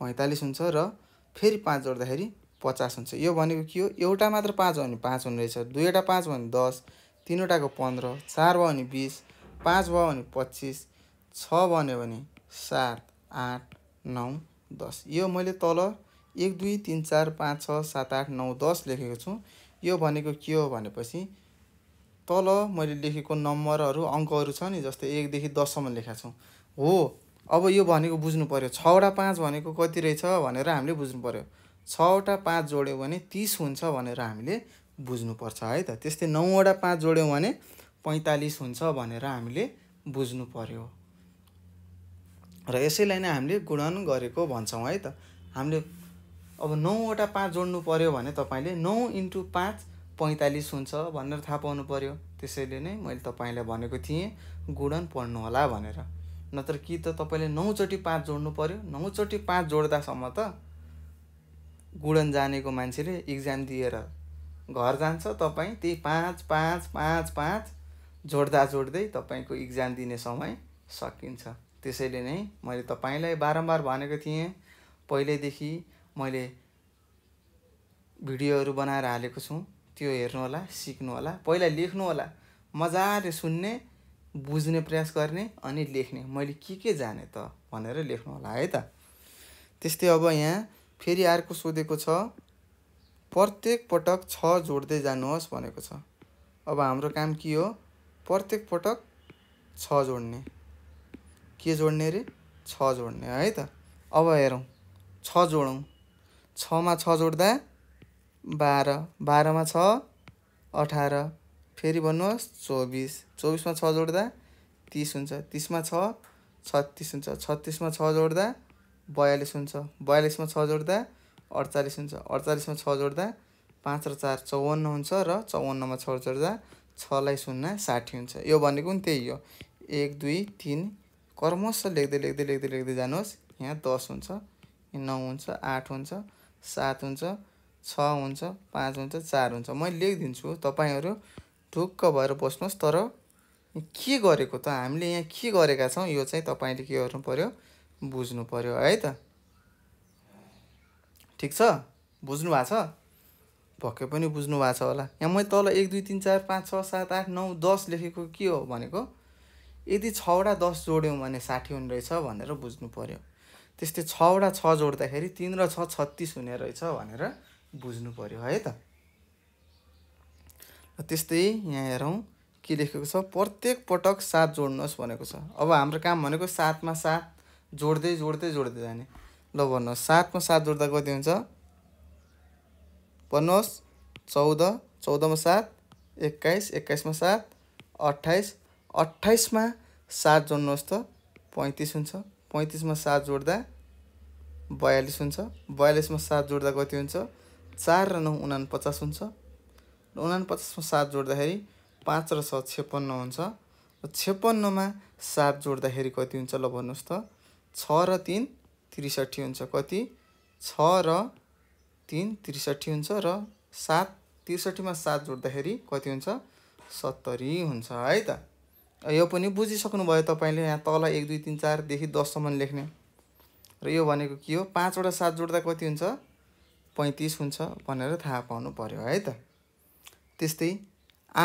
पैँतालिस हुन्छ र फेरि पाँच जोड्दाखेरि पचास हुन्छ यो भनेको के हो एउटा मात्र पाँच भयो भने पाँच हुने रहेछ दुईवटा पाँच भयो भने दस तिनवटाको पन्ध्र चार भयो भने बिस पाँच भयो भने पच्चिस छ भन्यो भने सात आठ नौ दस यो मैले तल एक दुई तिन चार पाँच छ सात आठ नौ दस लेखेको छु यो भनेको के हो भनेपछि तल मैले लेखेको नम्बरहरू अङ्कहरू छ नि जस्तै एकदेखि दससम्म लेखाएको छु हो अब यो भनेको बुझ्नु पऱ्यो छवटा पाँच भनेको कति रहेछ भनेर हामीले बुझ्नु पऱ्यो छवटा पाँच जोड्यौँ भने तिस हुन्छ भनेर हामीले बुझ्नुपर्छ है त त्यस्तै नौवटा पाँच जोड्यौँ भने पैँतालिस हुन्छ भनेर हामीले बुझ्नु पर्यो र यसैलाई नै हामीले गुणन गरेको भन्छौँ है त हामीले अब नौवटा पाँच जोड्नु पऱ्यो भने तपाईँले नौ इन्टु पाँच पैँतालिस हुन्छ भनेर थाहा पाउनु पऱ्यो त्यसैले नै मैले तपाईँलाई भनेको थिएँ गुणन पढ्नु होला भनेर नत्र कि त तपाईँले नौचोटि पाँच जोड्नु पऱ्यो नौचोटि पाँच जोड्दासम्म त गुडन जानेको मान्छेले इक्जाम दिएर घर जान्छ तपाईँ त्यही पाँच पाँच पाँच पाँच जोड्दा जोड्दै तपाईँको इक्जाम दिने समय सकिन्छ त्यसैले नै मैले तपाईँलाई बारम्बार भनेको थिएँ पहिल्यैदेखि मैले भिडियोहरू बनाएर हालेको छु त्यो हेर्नु होला सिक्नु होला पहिला लेख्नु होला मजाले सुन्ने बुझ्ने प्रयास गर्ने अनि लेख्ने मैले के के जाने त भनेर लेख्नु होला है त त्यस्तै अब यहाँ फेरि अर्को सोधेको छ प्रत्येक पटक छ जोड्दै जानुहोस् भनेको छ अब हाम्रो काम के हो प्रत्येक पटक छ जोड्ने के जोड्ने अरे छ जोड्ने है त अब हेरौँ छ जोडौँ छमा छ जोड्दा बाह्र बाह्रमा छ अठार फेरि भन्नुहोस् चौबिस चौबिसमा छ जोड्दा तिस हुन्छ तिसमा छ छत्तिस हुन्छ छत्तिसमा छ जोड्दा बयालिस हुन्छ बयालिसमा छ जोड्दा अडचालिस हुन्छ अडचालिसमा छ जोड्दा पाँच र चार चौवन्न हुन्छ र चौवन्नमा छ जोड्दा छलाई शून्य साठी हुन्छ यो भनेको पनि त्यही हो एक दुई तिन कर्मश लेख्दै लेख्दै लेख्दै लेख्दै जानुहोस् यहाँ दस हुन्छ नौ हुन्छ आठ हुन्छ सात हुन्छ छ हुन्छ पाँच हुन्छ चार हुन्छ मैले लेखिदिन्छु तपाईँहरू ढुक्क भएर बस्नुहोस् तर के गरेको त हामीले यहाँ के गरेका छौँ यो चाहिँ तपाईँले के गर्नु पऱ्यो बुझ्नु पऱ्यो है त ठिक छ बुझ्नु भएको छ भक्कै पनि बुझ्नु भएको छ होला यहाँ मैले तल एक दुई तिन चार पाँच छ सात आठ नौ दस लेखेको के हो भनेको यदि छवटा दस जोड्यौँ भने साठी हुने रहेछ भनेर बुझ्नु पऱ्यो त्यस्तै छवटा छ जोड्दाखेरि तिन र छ छत्तिस हुने रहेछ भनेर बुझ्नु पऱ्यो है त त्यस्तै यहाँ हेरौँ के लेखेको छ प्रत्येक पटक सात जोड्नुहोस् भनेको छ अब हाम्रो काम भनेको सातमा सात जोड्दै जोड्दै जोड्दै जाने ल भन्नुहोस् सातमा सात जोड्दा कति हुन्छ भन्नुहोस् चौध चौधमा सात एक्काइस एक्काइसमा सात अट्ठाइस अट्ठाइसमा सात जोड्नुहोस् त पैँतिस हुन्छ पैँतिसमा सात जोड्दा बयालिस हुन्छ बयालिसमा सात जोड्दा कति हुन्छ चार र नौ उना पचास हुन्छ उना पचासमा सात जोड्दाखेरि पाँच र छ छेपन्न हुन्छ र छेपन्नमा सात जोड्दाखेरि कति हुन्छ ल भन्नुहोस् त छ र तिन त्रिसठी हुन्छ कति छ र तिन त्रिसठी हुन्छ र सात त्रिसठीमा सात जोड्दाखेरि कति हुन्छ सत्तरी हुन्छ है त यो पनि बुझिसक्नुभयो तपाईँले यहाँ तल एक दुई तिन चारदेखि दससम्म लेख्ने र यो भनेको के हो पाँचवटा सात जोड्दा कति हुन्छ पैँतिस हुन्छ भनेर थाहा पाउनु पऱ्यो है त त्यस्तै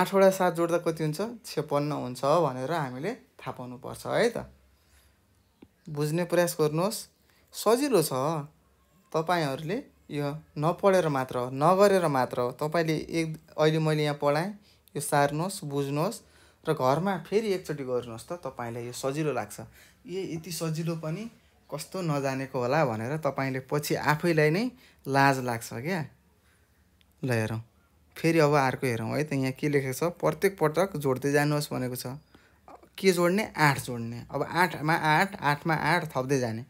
आठवटा सात जोड्दा कति हुन्छ छेपन्न हुन्छ भनेर हामीले थाहा पाउनुपर्छ है त बुझ्ने प्रयास गर्नुहोस् सजिलो छ तपाईँहरूले यो नपढेर मात्र नगरेर मात्र हो तपाईँले एक अहिले मैले यहाँ पढाएँ यो सार्नुहोस् बुझ्नुहोस् र घरमा फेरि एकचोटि गर्नुहोस् त तपाईँलाई यो सजिलो लाग्छ ए यति सजिलो पनि कस्तो नजानेको होला भनेर तपाईँले पछि आफैलाई नै लाज लाग्छ क्या ल हेरौँ फेरि अब अर्को हेरौँ है त यहाँ के लेखेको छ प्रत्येक पटक जोड्दै जानुहोस् भनेको छ के जोड्ने आठ जोड्ने अब आठमा आठ आठमा आठ थप्दै जाने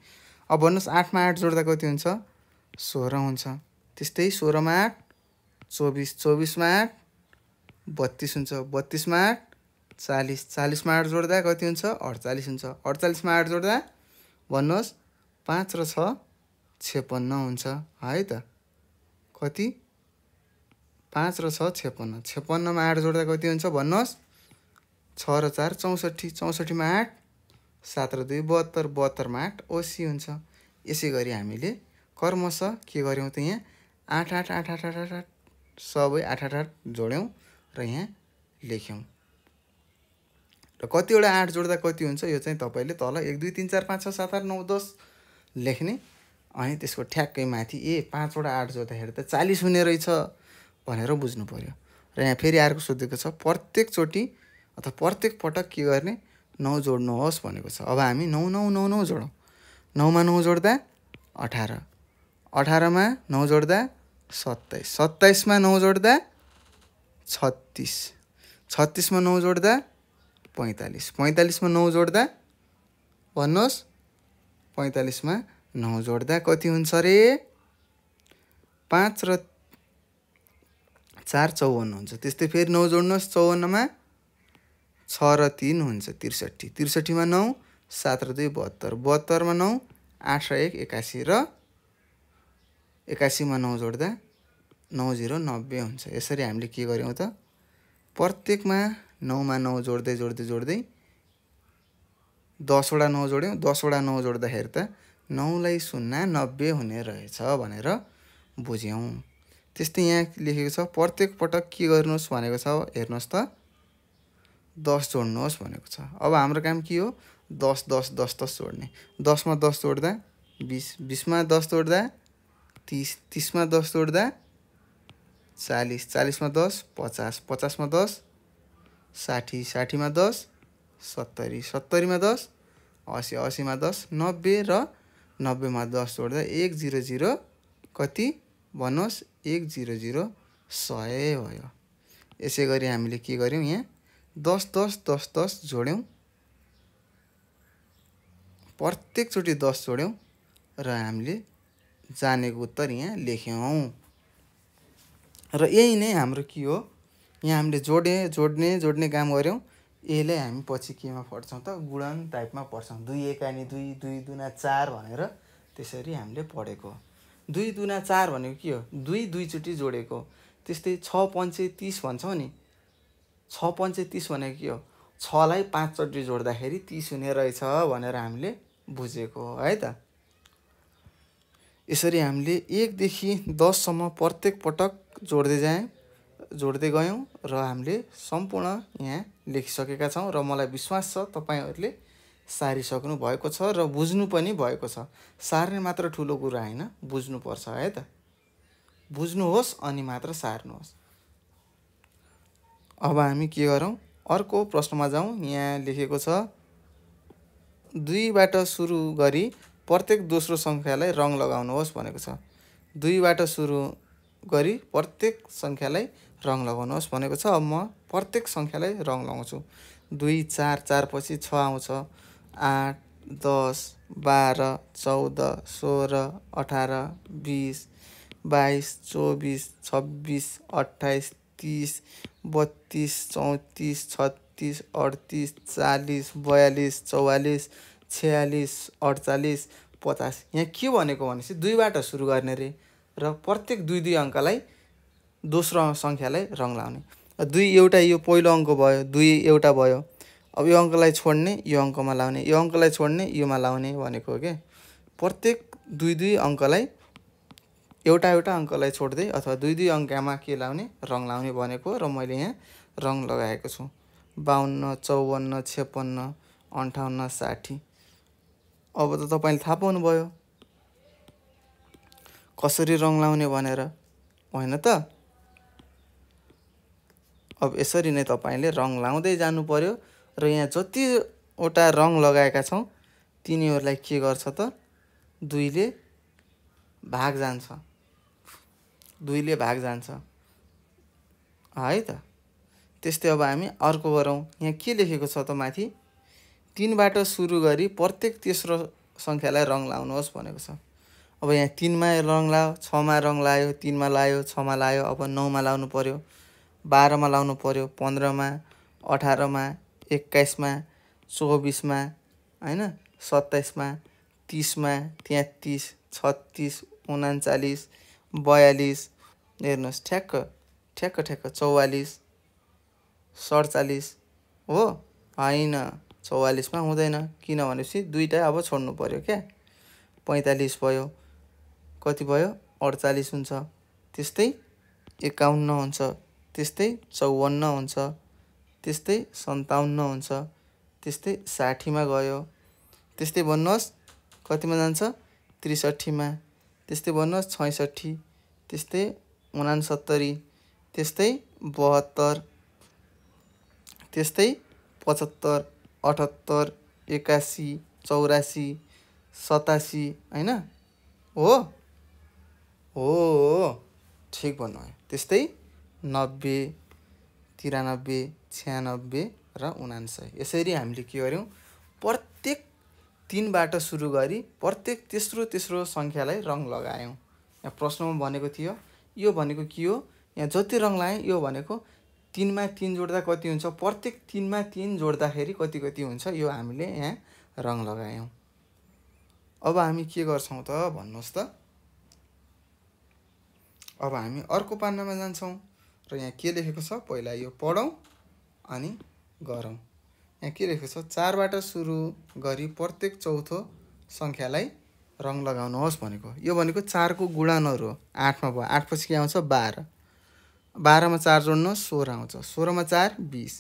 अब भन्नुहोस् आठमा आठ जोड्दा कति हुन्छ सोह्र हुन्छ त्यस्तै सोह्रमा आठ चौबिस चौबिसमा आठ बत्तिस हुन्छ बत्तिसमा आठ चालिस चालिसमा आठ जोड्दा कति हुन्छ अडचालिस हुन्छ अडचालिसमा आठ जोड्दा भन्नुहोस् पाँच र छ छेपन्न हुन्छ है त कति पाँच र छ छेपन्न छेपन्नमा आठ जोड्दा कति हुन्छ भन्नुहोस् छ र चार चौसठी चौसठीमा आठ सात र दुई बहत्तर बहत्तरमा आठ ओसी हुन्छ यसै गरी हामीले कर्मश के गऱ्यौँ त यहाँ आठ आठ आठ आठ आठ आठ आठ सबै आठ आठ आठ जोड्यौँ र यहाँ लेख्यौँ र कतिवटा आठ जोड्दा कति हुन्छ यो चाहिँ तपाईँले तल एक दुई तिन चार पाँच छ सात आठ नौ दस लेख्ने अनि त्यसको ठ्याक्कै माथि ए पाँचवटा आठ जोड्दाखेरि त चालिस हुने रहेछ भनेर बुझ्नु पऱ्यो र यहाँ फेरि अर्को सोधेको छ प्रत्येकचोटि अथवा प्रत्येक पटक के गर्ने नौ जोड्नुहोस् भनेको छ अब हामी नौ नौ नौ नौ जोडौँ नौमा नौ जोड्दा अठार अठारमा नौ जोड्दा सत्ताइस सत्ताइसमा नौ जोड्दा छत्तिस छत्तिसमा नौ जोड्दा पैँतालिस पैँतालिसमा नौ जोड्दा भन्नुहोस् पैँतालिसमा नौ जोड्दा कति हुन्छ अरे पाँच र चार चौवन्न हुन्छ त्यस्तै फेरि नौ जोड्नुहोस् चौवन्नमा छ र तिन हुन्छ त्रिसठी त्रिसठीमा नौ सात र दुई बहत्तर बहत्तरमा नौ आठ र एक एकासी र एकासीमा नौ जोड्दा नौ जिरो नब्बे हुन्छ यसरी हामीले के गऱ्यौँ त प्रत्येकमा नौमा नौ जोड्दै जोड्दै जोड्दै दसवटा नौ जोड्यौँ दसवटा नौ जोड्दाखेरि त नौलाई सुन्ना नब्बे हुने रहेछ भनेर बुझ्यौँ त्यस्तै यहाँ लेखेको छ प्रत्येक पटक के गर्नुहोस् भनेको छ हेर्नुहोस् त दस जोड्नुहोस् भनेको छ अब हाम्रो काम के हो दस दस दस दस जोड्ने दसमा दस जोड्दा बिस बिसमा दस जोड्दा तिस तिसमा दस जोड्दा चालिस चालिसमा दस पचास पचासमा दस साठी साठीमा दस सत्तरी सत्तरीमा दस असी असीमा दस नब्बे र नब्बेमा दस जोड्दा एक जिरो जिरो कति भन्नुहोस् एक जिरो जिरो सय भयो यसै गरी हामीले के गर्यौँ यहाँ दस दस दस दस जोड्यौँ प्रत्येकचोटि दस जोड्यौँ र हामीले जानेको उत्तर यहाँ लेख्यौँ र यही नै हाम्रो के हो यहाँ हामीले जोड्ने जोड्ने जोड्ने काम गऱ्यौँ यसलाई हामी पछि केमा पढ्छौँ त गुणन टाइपमा पढ्छौँ दुई एकानी दुई दुई दुना चार भनेर त्यसरी हामीले पढेको दुई दुना चार भनेको के हो दुई दुईचोटि जोडेको त्यस्तै छ पन्चे तिस भन्छौँ नि छ पञ्चे तिस भनेको के हो छलाई पाँचचोटि जोड्दाखेरि तिस हुने रहेछ भनेर हामीले बुझेको हो है त यसरी हामीले एकदेखि दससम्म प्रत्येक पटक जोड्दै जायौँ जोड्दै गयौँ र हामीले सम्पूर्ण यहाँ लेखिसकेका छौँ र मलाई विश्वास छ तपाईँहरूले सारिसक्नु भएको छ र बुझ्नु पनि भएको छ सार्ने मात्र ठुलो कुरा होइन बुझ्नुपर्छ है त बुझ्नुहोस् अनि मात्र सार्नुहोस् अब हामी के गरौँ अर्को प्रश्नमा जाउँ यहाँ लेखेको छ दुईबाट सुरु गरी प्रत्येक दोस्रो सङ्ख्यालाई रङ लगाउनुहोस् भनेको छ दुईबाट सुरु गरी प्रत्येक सङ्ख्यालाई रङ लगाउनुहोस् भनेको छ अब म प्रत्येक सङ्ख्यालाई रङ लगाउँछु दुई चार पछि छ आउँछ आठ दस बाह्र चौध सोह्र अठार बिस बाइस चौबिस छब्बिस अट्ठाइस तिस बत्तिस चौतिस छत्तिस अडतिस चालिस बयालिस चौवालिस छ्यालिस अडचालिस पचास यहाँ के भनेको भनेपछि दुईबाट सुरु गर्ने रे र प्रत्येक दुई दुई अङ्कलाई दोस्रो सङ्ख्यालाई रङ लाउने दुई एउटा यो पहिलो अङ्क भयो दुई एउटा भयो अब यो अङ्कलाई छोड्ने यो अङ्कमा लाउने यो अङ्कलाई छोड्ने योमा लाउने भनेको हो क्या प्रत्येक दुई दुई अङ्कलाई एउटा एउटा अङ्कलाई छोड्दै अथवा दुई दुई अङ्कमा के लाउने रङ लाउने भनेको र मैले यहाँ रङ लगाएको छु बाहन्न चौवन्न छेपन्न अन्ठाउन्न साठी अब त तपाईँले थाहा पाउनुभयो कसरी रङ लाउने भनेर होइन त अब यसरी नै तपाईँले रङ लाउँदै जानु पर्यो र यहाँ जतिवटा रङ लगाएका छौँ तिनीहरूलाई के गर्छ त दुईले भाग जान्छ दुईले भाग जान्छ है त त्यस्तै अब हामी अर्को गरौँ यहाँ के लेखेको छ त माथि तिनबाट सुरु गरी प्रत्येक तेस्रो सङ्ख्यालाई रङ लाउनुहोस् भनेको छ अब यहाँ तिनमा रङ लायो छमा रङ लायो तिनमा लायो छमा लायो अब नौमा लाउनु पऱ्यो बाह्रमा लाउनु पऱ्यो पन्ध्रमा अठारमा एक्काइसमा चौबिसमा होइन सत्ताइसमा तिसमा तेत्तिस छत्तिस उनाचालिस बयालिस हेर्नुहोस् ठ्याक्क ठ्याक्क ठ्याक्क चौवालिस सडचालिस हो होइन चौवालिसमा हुँदैन किन भनेपछि दुइटै अब छोड्नु पऱ्यो क्या पैँतालिस भयो कति भयो अडचालिस हुन्छ त्यस्तै एकाउन्न हुन्छ त्यस्तै चौवन्न हुन्छ त्यस्तै सन्ताउन्न हुन्छ त्यस्तै साठीमा गयो त्यस्तै भन्नुहोस् कतिमा जान्छ त्रिसठीमा त्यस्तै भन्नुहोस् छैसठी त्यस्तै उनासत्तरी त्यस्तै बहत्तर त्यस्तै पचहत्तर अठहत्तर एकासी चौरासी सतासी होइन हो हो ठिक भन्नुभयो त्यस्तै नब्बे तिरानब्बे छ्यानब्बे र उनान्सय यसरी हामीले के गर्यौँ प्रत्येक तिनबाट सुरु गरी प्रत्येक तेस्रो तेस्रो सङ्ख्यालाई रङ लगायौँ यहाँ प्रश्नमा भनेको थियो यो भनेको के हो यहाँ जति रङ लगाएँ यो भनेको तिनमा तिन जोड्दा कति हुन्छ प्रत्येक तिनमा तिन जोड्दाखेरि कति कति हुन्छ यो हामीले यहाँ रङ लगायौँ अब हामी के गर्छौँ त भन्नुहोस् त अब हामी अर्को पान्नामा जान्छौँ र यहाँ के लेखेको छ पहिला यो पढौँ अनि गरौँ यहाँ के लेखेको छ चारबाट सुरु गरी प्रत्येक चौथो सङ्ख्यालाई रङ लगाउनुहोस् भनेको यो भनेको चारको गुणानहरू हो आठमा भयो आठ पछि के आउँछ बाह्र बाह्रमा चार जोड्नुहोस् सोह्र आउँछ सोह्रमा चार बिस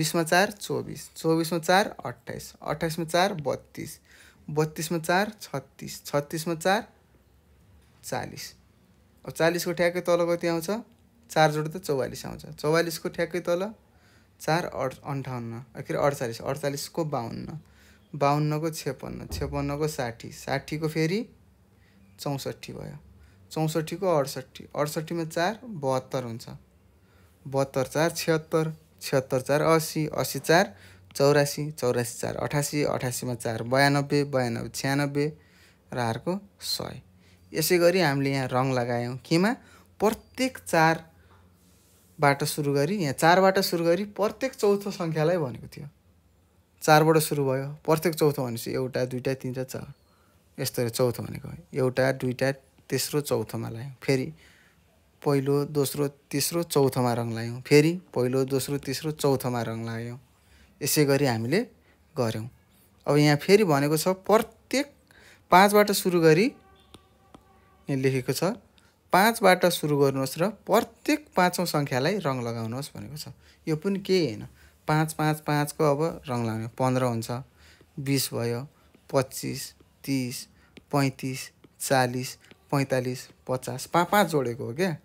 बिसमा चार चौबिस चौबिसमा चार अट्ठाइस अट्ठाइसमा चार बत्तिस बत्तिसमा चार छत्तिस छत्तिसमा चार चालिस अब चालिसको ठ्याक्कै तल कति आउँछ चार जोड्दा चौवालिस आउँछ चौवालिसको ठ्याक्कै तल चार अठ अन्ठाउन्न अरे अडचालिस अडचालिसको बाहन्न बाहन्नको छेपन्न छेपन्नको साठी साठीको फेरि चौसठी भयो चौसठीको अडसट्ठी अडसट्ठीमा चार बहत्तर हुन्छ बहत्तर चार छिहत्तर छिहत्तर चार असी असी चार चौरासी चौरासी चार अठासी अठासीमा चार बयानब्बे बयानब्बे छ्यानब्बे र अर्को सय यसै गरी हामीले यहाँ रङ लगायौँ केमा प्रत्येक चारबाट सुरु गरी यहाँ चारबाट सुरु गरी प्रत्येक चौथो सङ्ख्यालाई भनेको थियो चारबाट सुरु भयो प्रत्येक चौथो भनेपछि एउटा दुईवटा तिनवटा छ यस्तो चौथो भनेको एउटा दुईवटा तेस्रो चौथोमा लगायौँ फेरि पहिलो दोस्रो तेस्रो चौथोमा रङ लगायौँ फेरि पहिलो दोस्रो तेस्रो चौथोमा रङ लगायौँ यसै गरी हामीले गऱ्यौँ अब यहाँ फेरि भनेको छ प्रत्येक पाँचबाट सुरु गरी यहाँ लेखेको छ पाँचबाट सुरु गर्नुहोस् र प्रत्येक पाँचौँ सङ्ख्यालाई रङ लगाउनुहोस् भनेको छ यो पनि केही होइन पाँच पाँच पाँचको अब रङ लाउने पन्ध्र हुन्छ बिस भयो पच्चिस तिस पैँतिस चालिस पैँतालिस पचास पाँच पाँच जोडेको हो क्या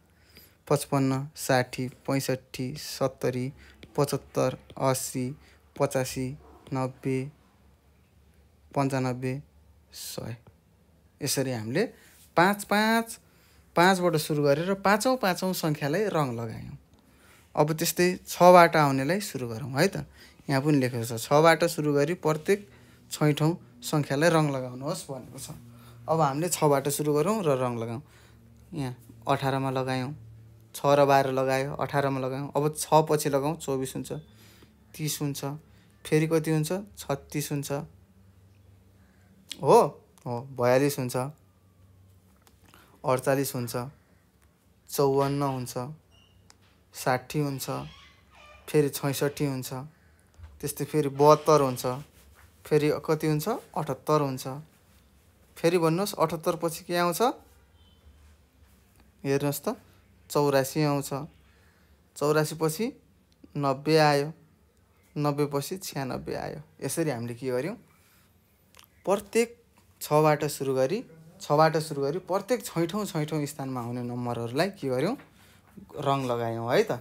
पचपन्न साठी पैँसठी सत्तरी पचहत्तर असी पचासी नब्बे पन्चानब्बे सय यसरी हामीले पाँच पाँच पाँचबाट सुरु गरेर पाँचौँ पाँचौँ सङ्ख्यालाई रङ लगायौँ अब त्यस्तै छबाट आउनेलाई सुरु गरौँ है त यहाँ पनि लेखेको छ छबाट सुरु गरी प्रत्येक छैठौँ सङ्ख्यालाई रङ लगाउनुहोस् भनेको छ अब हामीले छबाट सुरु गरौँ र रङ लगाऊँ यहाँ अठारमा लगायौँ छ र बाह्र लगायो अठारमा लगायौँ अब छ पछि लगाउँ चौबिस हुन्छ तिस हुन्छ फेरि कति हुन्छ छत्तिस हुन्छ हो हो बयालिस हुन्छ अडचालिस हुन्छ चौवन्न हुन्छ साठी हुन्छ फेरि छैसठी हुन्छ त्यस्तै फेरि बहत्तर हुन्छ फेरि कति हुन्छ अठहत्तर हुन्छ फेरि भन्नुहोस् अठहत्तर पछि के आउँछ हेर्नुहोस् त चौरासी आउँछ चौरासी पछि नब्बे आयो नब्बे पछि छ्यानब्बे आयो यसरी हामीले के गर्यौँ प्रत्येक छबाट सुरु गरी छबाट सुरु गरी प्रत्येक छैठौँ छैठौँ स्थानमा आउने नम्बरहरूलाई के गर्यौँ रङ लगायौँ है त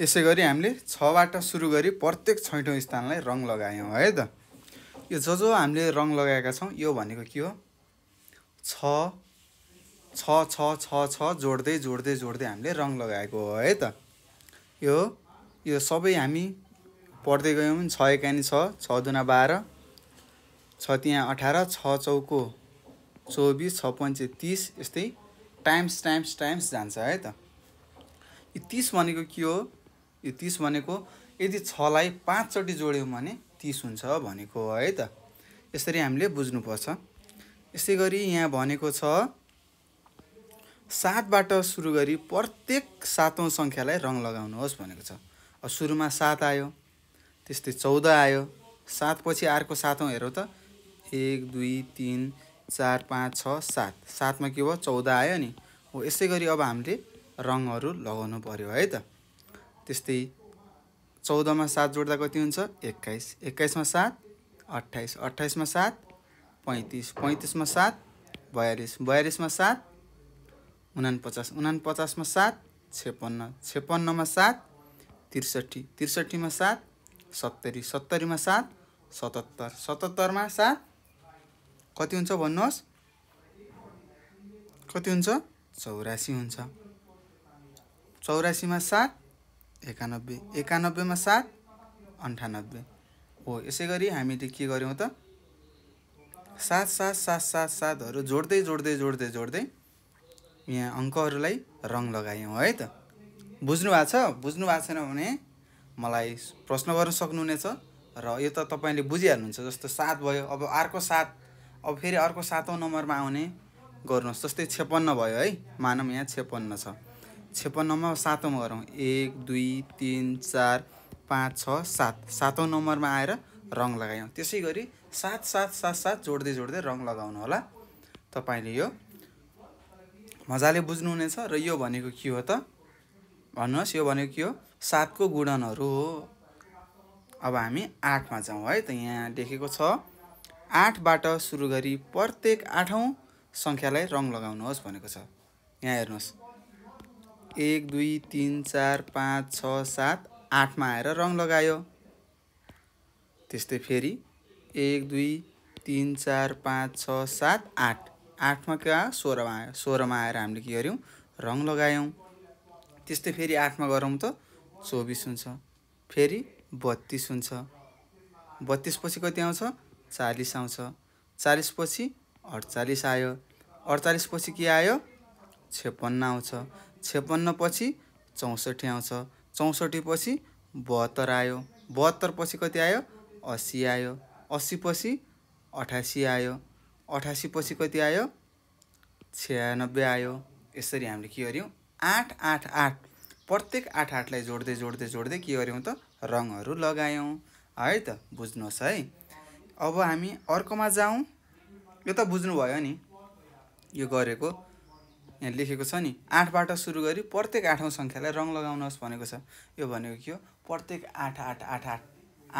यसै गरी हामीले छबाट सुरु गरी प्रत्येक छैठौँ स्थानलाई रङ लगायौँ है त यो जो जो हामीले रङ लगाएका छौँ यो भनेको के हो छ छ छ छ छ जोड्दै जोड्दै जोड्दै हामीले रङ लगाएको हो है त यो यो सबै हामी पढ्दै गयौँ छ एकानी छ छ दुना बाह्र छ त्यहाँ अठार छ चौको चौबिस छ पञ्चे तिस यस्तै टाइम्स टाइम्स टाइम्स जान्छ है त यो तिस भनेको के हो यो तिस भनेको यदि छलाई पाँचचोटि जोड्यौँ भने तिस हुन्छ भनेको हो है त यसरी हामीले बुझ्नुपर्छ यसै गरी यहाँ भनेको छ सातबाट सुरु गरी प्रत्येक सातौँ सङ्ख्यालाई रङ लगाउनुहोस् भनेको छ अब सुरुमा सात आयो त्यस्तै चौध आयो सातपछि अर्को सातौँ हेरौँ त एक दुई तिन चार पाँच छ सात सातमा के भयो चौध आयो नि हो यसै गरी अब हामीले रङहरू लगाउनु पऱ्यो है त त्यस्तै चौधमा सात जोड्दा कति हुन्छ एक्काइस एक्काइसमा सात अट्ठाइस अट्ठाइसमा सात पैँतिस पैँतिसमा सात बयालिस बयालिसमा सात उनापचास उनापचासमा सात छेपन्न छेपन्नमा सात त्रिसठी त्रिसठीमा सात सत्तरी सत्तरीमा सात सतहत्तर सतहत्तरमा सात कति हुन्छ भन्नुहोस् कति हुन्छ चौरासी हुन्छ चौरासीमा सात एकानब्बे एकानब्बेमा सात अन्ठानब्बे हो यसै गरी हामीले के गऱ्यौँ त सात सात सात सात सातहरू जोड्दै जोड्दै जोड्दै जोड्दै यहाँ अङ्कहरूलाई रङ लगायौँ है त बुझ्नु भएको छ बुझ्नु भएको छैन भने मलाई प्रश्न गर्न सक्नुहुनेछ र यो त तपाईँले बुझिहाल्नुहुन्छ जस्तो सात भयो अब अर्को सात अब फेरि अर्को सातौँ नम्बरमा आउने गर्नुहोस् जस्तै छेपन्न भयो है मानौँ यहाँ छेपन्न छ छेपन्नमा सातौँमा गरौँ एक दुई तिन चार पाँच छ सात सातौँ नम्बरमा आएर रङ लगायौँ त्यसै गरी सात सात सात सात जोड्दै जोड्दै रङ लगाउनु होला तपाईँले यो मजाले बुझ्नुहुनेछ र यो भनेको के हो त भन्नुहोस् यो भनेको के हो सातको गुणनहरू हो अब हामी आठमा जाउँ है त यहाँ लेखेको छ आठबाट सुरु गरी प्रत्येक आठौँ सङ्ख्यालाई रङ लगाउनुहोस् भनेको छ यहाँ हेर्नुहोस् एक दुई तिन चार पाँच छ सात आठमा आएर रङ लगायो त्यस्तै फेरि एक दुई तिन चार पाँच छ सात आठ आठमा आयो सोह्रमा आयो सोह्रमा आएर हामीले के गऱ्यौँ रङ लगायौँ त्यस्तै फेरि आठमा गरौँ त चौबिस हुन्छ फेरि बत्तिस हुन्छ बत्तिसपछि कति आउँछ चालिस आउँछ चालिसपछि अडचालिस आयो अडचालिसपछि के आयो छेपन्न आउँछ छेपन्नपछि चौसठी आउँछ चौसठीपछि बहत्तर आयो बहत्तरपछि कति आयो असी आयो असीपछि अठासी आयो अठासीपछि कति आयो छ्यानब्बे आयो यसरी हामीले के गर्यौँ आठ आठ आठ प्रत्येक आठ आठलाई जोड्दै जोड्दै जोड्दै के गर्यौँ त रङहरू लगायौँ है त बुझ्नुहोस् है अब हामी अर्कोमा जाउँ यो त बुझ्नुभयो नि यो गरेको यहाँ लेखेको छ नि आठबाट सुरु गरी प्रत्येक आठौँ सङ्ख्यालाई रङ लगाउनुहोस् भनेको छ यो भनेको के हो प्रत्येक आठ आठ आठ आठ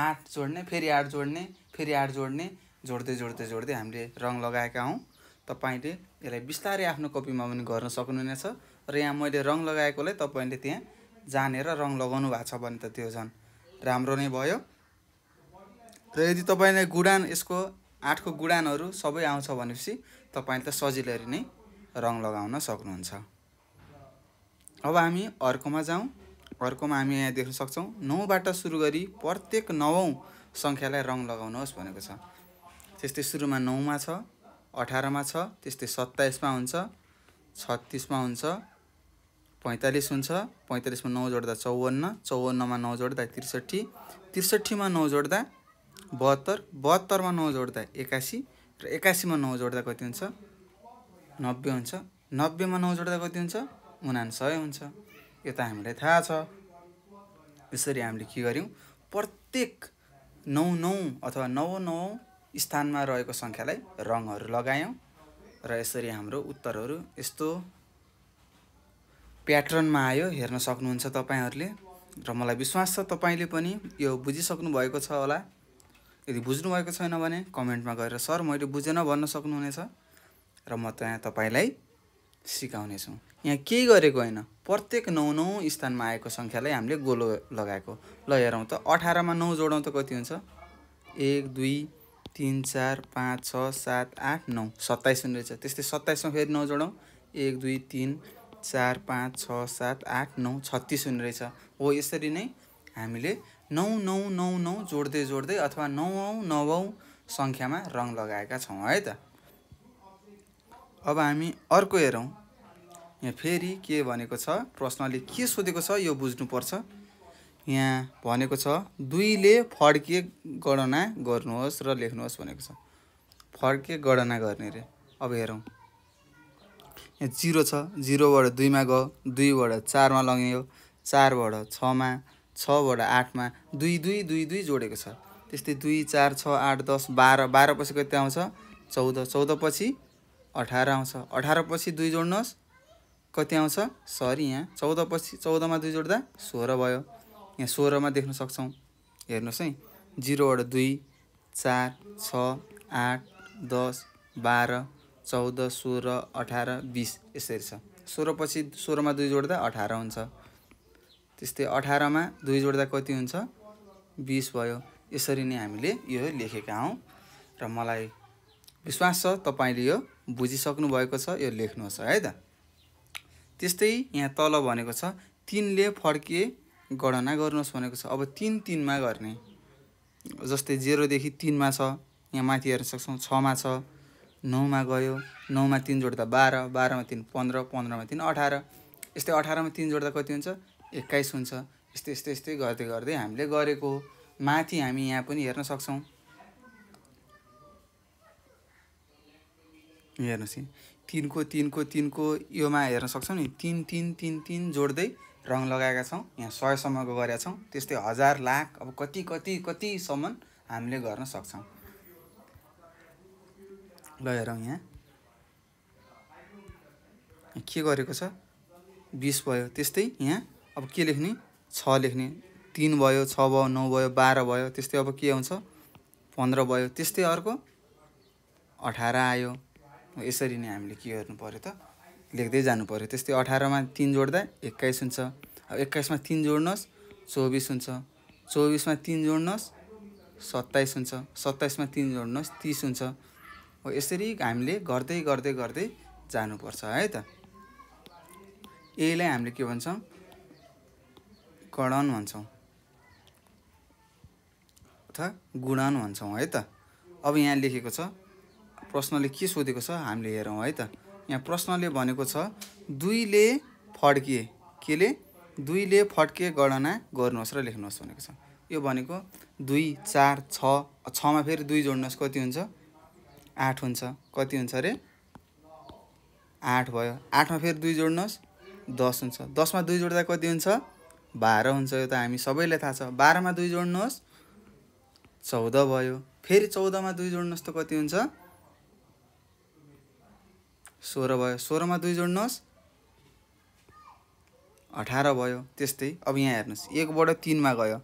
आठ जोड्ने फेरि आठ जोड्ने फेरि आठ जोड्ने जोड्दै जोड्दै जोड्दै हामीले रङ लगाएका हौँ तपाईँले यसलाई बिस्तारै आफ्नो कपीमा पनि गर्न सक्नुहुनेछ र यहाँ मैले रङ लगाएकोलाई तपाईँले त्यहाँ जानेर रङ लगाउनु भएको छ भने त त्यो झन् राम्रो नै भयो र यदि तपाईँलाई गुडान यसको आठको गुडानहरू सबै आउँछ भनेपछि तपाईँले त सजिलै नै रङ लगाउन सक्नुहुन्छ अब हामी अर्कोमा जाउँ अर्कोमा हामी यहाँ देख्न सक्छौँ नौबाट सुरु गरी प्रत्येक नवौँ सङ्ख्यालाई रङ लगाउनुहोस् भनेको छ त्यस्तै सुरुमा नौमा छ अठारमा छ त्यस्तै सत्ताइसमा हुन्छ छत्तिसमा हुन्छ पैँतालिस हुन्छ पैँतालिसमा नौ जोड्दा चौवन्न चौवन्नमा नौ जोड्दा त्रिसठी त्रिसठीमा नौ जोड्दा बहत्तर बहत्तरमा नौ जोड्दा एकासी र एकासीमा नौ जोड्दा कति हुन्छ नब्बे हुन्छ नब्बेमा नौ जोड्दा कति हुन्छ सय हुन्छ यो त हामीलाई थाहा छ यसरी हामीले के गर्यौँ प्रत्येक नौ नौ अथवा नौ नौ स्थानमा रहेको सङ्ख्यालाई रङहरू लगायौँ र यसरी हाम्रो उत्तरहरू यस्तो प्याटर्नमा आयो हेर्न सक्नुहुन्छ तपाईँहरूले र मलाई विश्वास छ तपाईँले पनि यो बुझिसक्नु भएको छ होला यदि बुझ्नुभएको छैन भने कमेन्टमा गएर सर मैले बुझेन भन्न सक्नुहुनेछ र म त्यहाँ तपाईँलाई सिकाउनेछु यहाँ केही गरेको होइन प्रत्येक नौ नौ स्थानमा आएको सङ्ख्यालाई हामीले गोलो लगाएको ल हेरौँ त अठारमा नौ जोडौँ त कति हुन्छ एक दुई तिन चार पाँच छ सात आठ नौ सत्ताइस हुने रहेछ त्यस्तै सत्ताइसमा फेरि नौ जोडौँ एक दुई तिन चार पाँच छ सात आठ नौ छत्तिस हुने रहेछ हो यसरी नै हामीले नौ नौ नौ नौ जोड्दै जोड्दै अथवा नौ नवौँ सङ्ख्यामा रङ लगाएका छौँ है त अब हामी अर्को हेरौँ यहाँ फेरि के भनेको छ प्रश्नले के सोधेको छ यो बुझ्नुपर्छ यहाँ भनेको छ दुईले फड्के गणना गर्नुहोस् र लेख्नुहोस् भनेको छ फड्के गणना गर्ने रे अब हेरौँ यहाँ जिरो छ जिरोबाट दुईमा गयो दुईबाट चारमा लगियो चारबाट छमा छबाट आठमा दुई दुई दुई दुई जोडेको छ त्यस्तै दुई चार छ आठ दस बाह्र बाह्र पछि कति आउँछ चौध चौध पछि अठार आउँछ अठार पछि दुई जोड्नुहोस् कति आउँछ सरी यहाँ चौध पछि चौधमा दुई जोड्दा सोह्र भयो यहाँ सोह्रमा देख्न सक्छौँ हेर्नुहोस् है जिरोबाट दुई चार छ आठ दस बाह्र चौध सोह्र अठार बिस यसरी छ सोह्र पछि सोह्रमा दुई जोड्दा अठार हुन्छ त्यस्तै अठारमा दुई जोड्दा कति हुन्छ बिस भयो यसरी नै हामीले यो लेखेका हौँ र मलाई विश्वास छ तपाईँले यो बुझिसक्नु भएको छ यो लेख्नुहोस् है त त्यस्तै यहाँ तल भनेको छ तिनले फर्किए गणना गर्नुहोस् भनेको छ अब तिन तिनमा गर्ने जस्तै जेरोदेखि तिनमा छ यहाँ माथि हेर्न सक्छौँ छमा छ नौमा गयो नौमा तिन जोड्दा बाह्र बाह्रमा तिन पन्ध्र पन्ध्रमा तिन अठार यस्तै अठारमा तिन जोड्दा कति हुन्छ एक्काइस हुन्छ यस्तै यस्तै यस्तै गर्दै गर्दै हामीले गरेको माथि हामी यहाँ पनि हेर्न सक्छौँ हेर्नुहोस् है तिनको तिनको तिनको योमा हेर्न सक्छौँ नि तिन तिन तिन तिन जोड्दै रङ लगाएका छौँ यहाँ सयसम्मको गरेका छौँ त्यस्तै हजार लाख अब कति कति कतिसम्म हामीले गर्न सक्छौँ ल हेरौँ यहाँ के गरेको छ बिस भयो त्यस्तै यहाँ अब के लेख्ने छ लेख्ने तिन भयो छ भयो नौ भयो बाह्र भयो त्यस्तै अब के आउँछ पन्ध्र भयो त्यस्तै अर्को अठार आयो यसरी नै हामीले के गर्नु पऱ्यो त लेख्दै जानु पऱ्यो त्यस्तै अठारमा तिन जोड्दा एक्काइस हुन्छ अब एक्काइसमा तिन जोड्नुहोस् चौबिस हुन्छ चौबिसमा तिन जोड्नुहोस् सत्ताइस हुन्छ सत्ताइसमा तिन जोड्नुहोस् तिस हुन्छ हो यसरी हामीले गर्दै गर्दै गर्दै जानुपर्छ है त यसलाई हामीले के भन्छौँ कडन भन्छौँ अथवा गुणन भन्छौँ है त अब यहाँ लेखेको छ प्रश्नले के सोधेको छ हामीले हेरौँ है त यहाँ प्रश्नले भनेको छ दुईले फड्किए केले दुईले फड्के गणना गर्नुहोस् र लेख्नुहोस् भनेको छ यो भनेको दुई चार छ छमा फेरि दुई जोड्नुहोस् कति हुन्छ आठ हुन्छ कति हुन्छ अरे आठ भयो आठमा फेरि दुई जोड्नुहोस् दस हुन्छ दसमा दुई जोड्दा कति हुन्छ बाह्र हुन्छ यो त हामी सबैलाई थाहा छ बाह्रमा दुई जोड्नुहोस् चौध भयो फेरि चौधमा दुई जोड्नुहोस् त कति हुन्छ सोह्र भयो सोह्रमा दुई जोड्नुहोस् अठार भयो त्यस्तै अब यहाँ हेर्नुहोस् एकबाट तिनमा गयो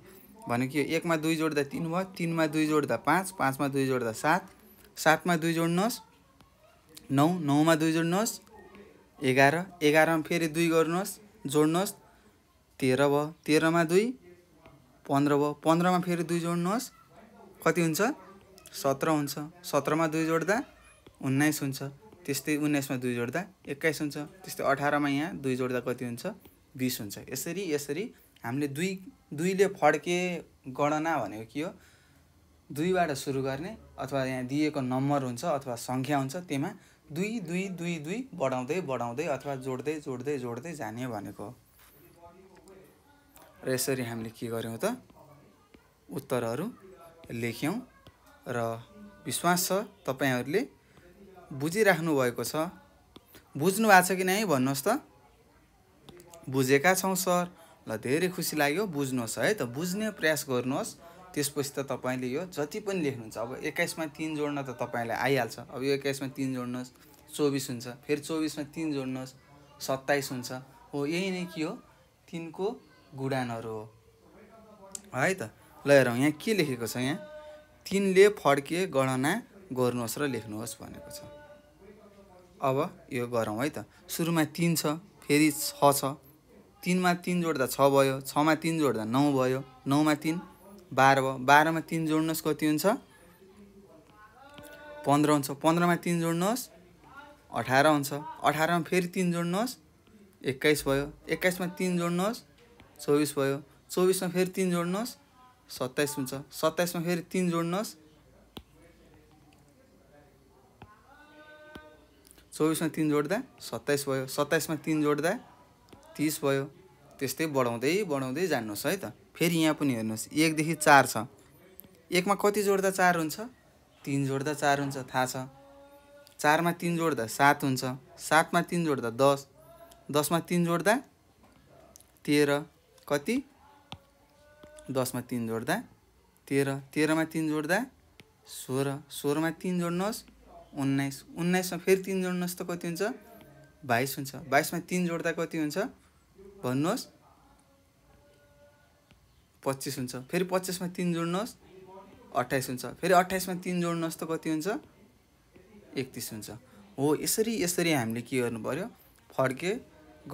भने कि एकमा दुई जोड्दा तिन भयो तिनमा दुई जोड्दा पाँच पाँचमा दुई जोड्दा सात सातमा दुई जोड्नुहोस् नौ नौमा दुई जोड्नुहोस् एघार एघारमा फेरि दुई गर्नुहोस् जोड्नुहोस् तेह्र भयो तेह्रमा दुई पन्ध्र भयो पन्ध्रमा फेरि दुई जोड्नुहोस् कति हुन्छ सत्र हुन्छ सत्रमा दुई जोड्दा उन्नाइस हुन्छ त्यस्तै उन्नाइसमा दुई जोड्दा एक्काइस हुन्छ त्यस्तै अठारमा यहाँ दुई जोड्दा कति हुन्छ बिस हुन्छ यसरी यसरी हामीले दुई दुईले फड्के गणना भनेको के हो दुईबाट सुरु गर्ने अथवा यहाँ दिएको नम्बर हुन्छ अथवा सङ्ख्या हुन्छ त्यहीमा दुई दुई दुई दुई बढाउँदै बढाउँदै अथवा जोड्दै जोड्दै जोड्दै जाने भनेको हो र यसरी हामीले के गर्यौँ त उत्तरहरू लेख्यौँ र विश्वास छ तपाईँहरूले बुझिराख्नु भएको छ बुझ्नु भएको छ कि नै भन्नुहोस् त बुझेका छौँ सर ल धेरै खुसी लाग्यो बुझ्नुहोस् है त बुझ्ने प्रयास गर्नुहोस् त्यसपछि त तपाईँले यो जति पनि लेख्नुहुन्छ अब एक्काइसमा तिन जोड्न त तपाईँलाई आइहाल्छ अब यो एक्काइसमा तिन जोड्नुहोस् चौबिस हुन्छ फेरि चौबिसमा तिन जोड्नुहोस् सत्ताइस हुन्छ हो यही नै के हो तिनको गुडानहरू हो है त ल हेरौँ यहाँ के लेखेको छ यहाँ तिनले फड्के गणना गर्नुहोस् र लेख्नुहोस् भनेको छ अब यो गरौँ है त सुरुमा तिन छ फेरि छ छ तिनमा तिन जोड्दा छ भयो छमा तिन जोड्दा नौ भयो नौमा तिन बाह्र भयो बाह्रमा तिन जोड्नुहोस् कति हुन्छ पन्ध्र हुन्छ पन्ध्रमा तिन जोड्नुहोस् अठार हुन्छ अठारमा फेरि तिन जोड्नुहोस् एक्काइस भयो एक्काइसमा तिन जोड्नुहोस् चौबिस भयो चौबिसमा फेरि तिन जोड्नुहोस् सत्ताइस हुन्छ सत्ताइसमा फेरि तिन जोड्नुहोस् चौबिसमा तिन जोड्दा सत्ताइस भयो सत्ताइसमा तिन जोड्दा तिस भयो त्यस्तै बढाउँदै बढाउँदै जानुहोस् है त फेरि यहाँ पनि हेर्नुहोस् एकदेखि चार छ एकमा कति जोड्दा चार हुन्छ तिन जोड्दा चार हुन्छ थाहा छ चारमा तिन जोड्दा सात हुन्छ सातमा तिन जोड्दा दस दसमा तिन जोड्दा तेह्र कति दसमा तिन जोड्दा तेह्र तेह्रमा तिन जोड्दा सोह्र सोह्रमा तिन जोड्नुहोस् उन्नाइस उन्नाइसमा फेरि तिन जोड्नुहोस् त कति हुन्छ बाइस हुन्छ बाइसमा तिन जोड्दा कति हुन्छ भन्नुहोस् पच्चिस हुन्छ फेरि पच्चिसमा तिन जोड्नुहोस् अट्ठाइस हुन्छ फेरि अट्ठाइसमा तिन जोड्नुहोस् त कति हुन्छ एकतिस हुन्छ हो यसरी यसरी हामीले के गर्नु पऱ्यो फर्के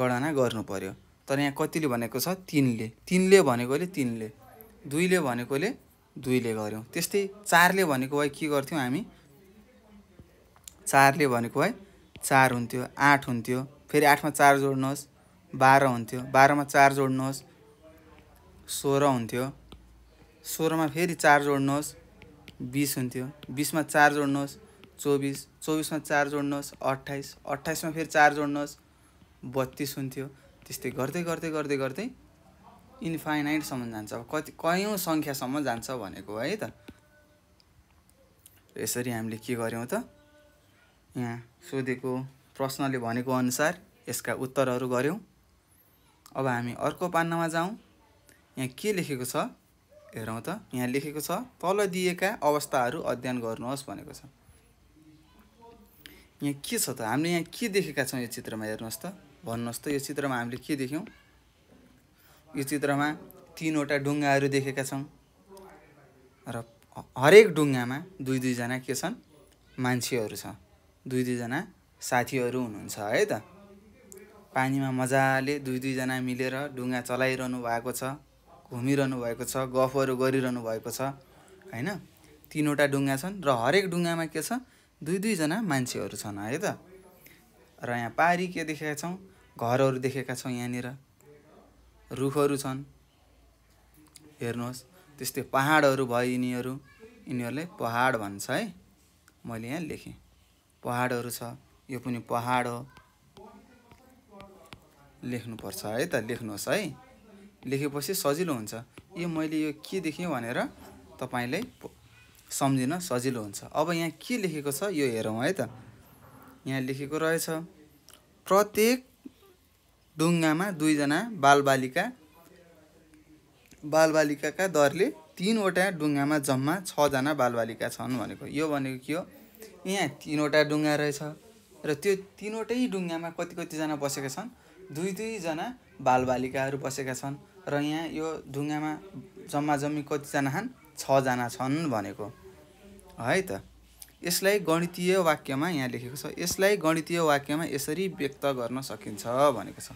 गणना गर्नु पऱ्यो तर यहाँ कतिले भनेको छ तिनले तिनले भनेकोले तिनले दुईले भनेकोले दुईले गऱ्यौँ त्यस्तै चारले भनेको भए के गर्थ्यौँ हामी चारले भनेको भए चार हुन्थ्यो आठ हुन्थ्यो फेरि आठमा चार जोड्नुहोस् बाह्र हुन्थ्यो बाह्रमा चार जोड्नुहोस् सोह्र हुन्थ्यो सोह्रमा फेरि चार जोड्नुहोस् बिस हुन्थ्यो बिसमा चार जोड्नुहोस् चौबिस चौबिसमा चार जोड्नुहोस् अट्ठाइस अट्ठाइसमा फेरि चार जोड्नुहोस् बत्तिस हुन्थ्यो त्यस्तै गर्दै गर्दै गर्दै गर्दै इन्फाइनाइटसम्म जान्छ अब कति कयौँ सङ्ख्यासम्म जान्छ भनेको है त यसरी हामीले के गऱ्यौँ त यहाँ सोधेको प्रश्नले भनेको अनुसार यसका उत्तरहरू गऱ्यौँ अब हामी अर्को पान्नामा जाउँ यहाँ के लेखेको छ हेरौँ त यहाँ लेखेको छ तल दिएका अवस्थाहरू अध्ययन गर्नुहोस् भनेको छ यहाँ के छ त हामीले यहाँ के देखेका छौँ यो चित्रमा हेर्नुहोस् त भन्नुहोस् त यो चित्रमा हामीले के देख्यौँ यो चित्रमा तिनवटा डुङ्गाहरू देखेका छौँ र हरेक डुङ्गामा दुई दुईजना के छन् मान्छेहरू छ दुई दुईजना साथीहरू हुनुहुन्छ है त पानीमा मजाले दुई दुईजना मिलेर डुङ्गा चलाइरहनु भएको छ घुमिरहनु भएको छ गफहरू गरिरहनु भएको छ होइन तिनवटा डुङ्गा छन् र हरेक डुङ्गामा के छ दुई दुईजना मान्छेहरू छन् है त र यहाँ पारी के देखेका छौँ घरहरू देखेका छौँ यहाँनिर रुखहरू छन् हेर्नुहोस् त्यस्तै पहाडहरू भयो यिनीहरू यिनीहरूले पहाड भन्छ है मैले यहाँ लेखेँ पहाडहरू छ यो पनि पहाड हो लेख्नुपर्छ है त लेख्नुहोस् है लेखेपछि सजिलो हुन्छ यो मैले यो के देखेँ भनेर तपाईँलाई सम्झिन सजिलो हुन्छ अब यहाँ के लेखेको छ यो हेरौँ है त यहाँ लेखेको रहेछ प्रत्येक ढुङ्गामा दुईजना बालबालिका बालबालिकाका दरले तिनवटा ढुङ्गामा जम्मा छजना बालबालिका छन् भनेको यो भनेको के हो यहाँ तिनवटा ढुङ्गा रहेछ र त्यो तिनवटै ढुङ्गामा कति कतिजना बसेका छन् दुई दुईजना बालबालिकाहरू बसेका छन् र यहाँ यो ढुङ्गामा जम्मा जम्मी कतिजना छन् छजना छन् भनेको है त यसलाई गणितीय वाक्यमा यहाँ लेखेको छ यसलाई गणितीय वाक्यमा यसरी व्यक्त गर्न सकिन्छ भनेको छ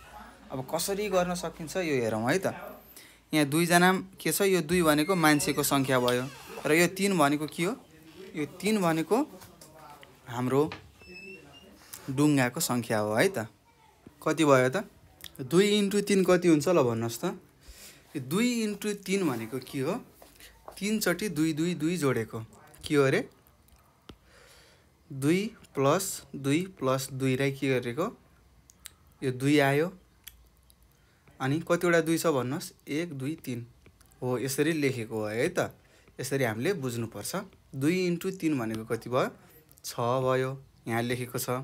अब कसरी गर्न सकिन्छ यो हेरौँ है त यहाँ दुईजना के छ यो दुई भनेको मान्छेको सङ्ख्या भयो र यो तिन भनेको के हो यो तिन भनेको हाम्रो डुङ्गाको सङ्ख्या हो है त कति भयो त दुई इन्टु तिन कति हुन्छ ल भन्नुहोस् त दुई इन्टु तिन भनेको के हो तिनचोटि दुई दुई दुई जोडेको के हो अरे दुई प्लस दुई प्लस दुईलाई के गरेको यो दुई आयो अनि कतिवटा दुई छ भन्नुहोस् एक दुई तिन हो यसरी लेखेको हो है त यसरी हामीले बुझ्नुपर्छ दुई इन्टु तिन भनेको कति भयो छ भयो यहाँ लेखेको छ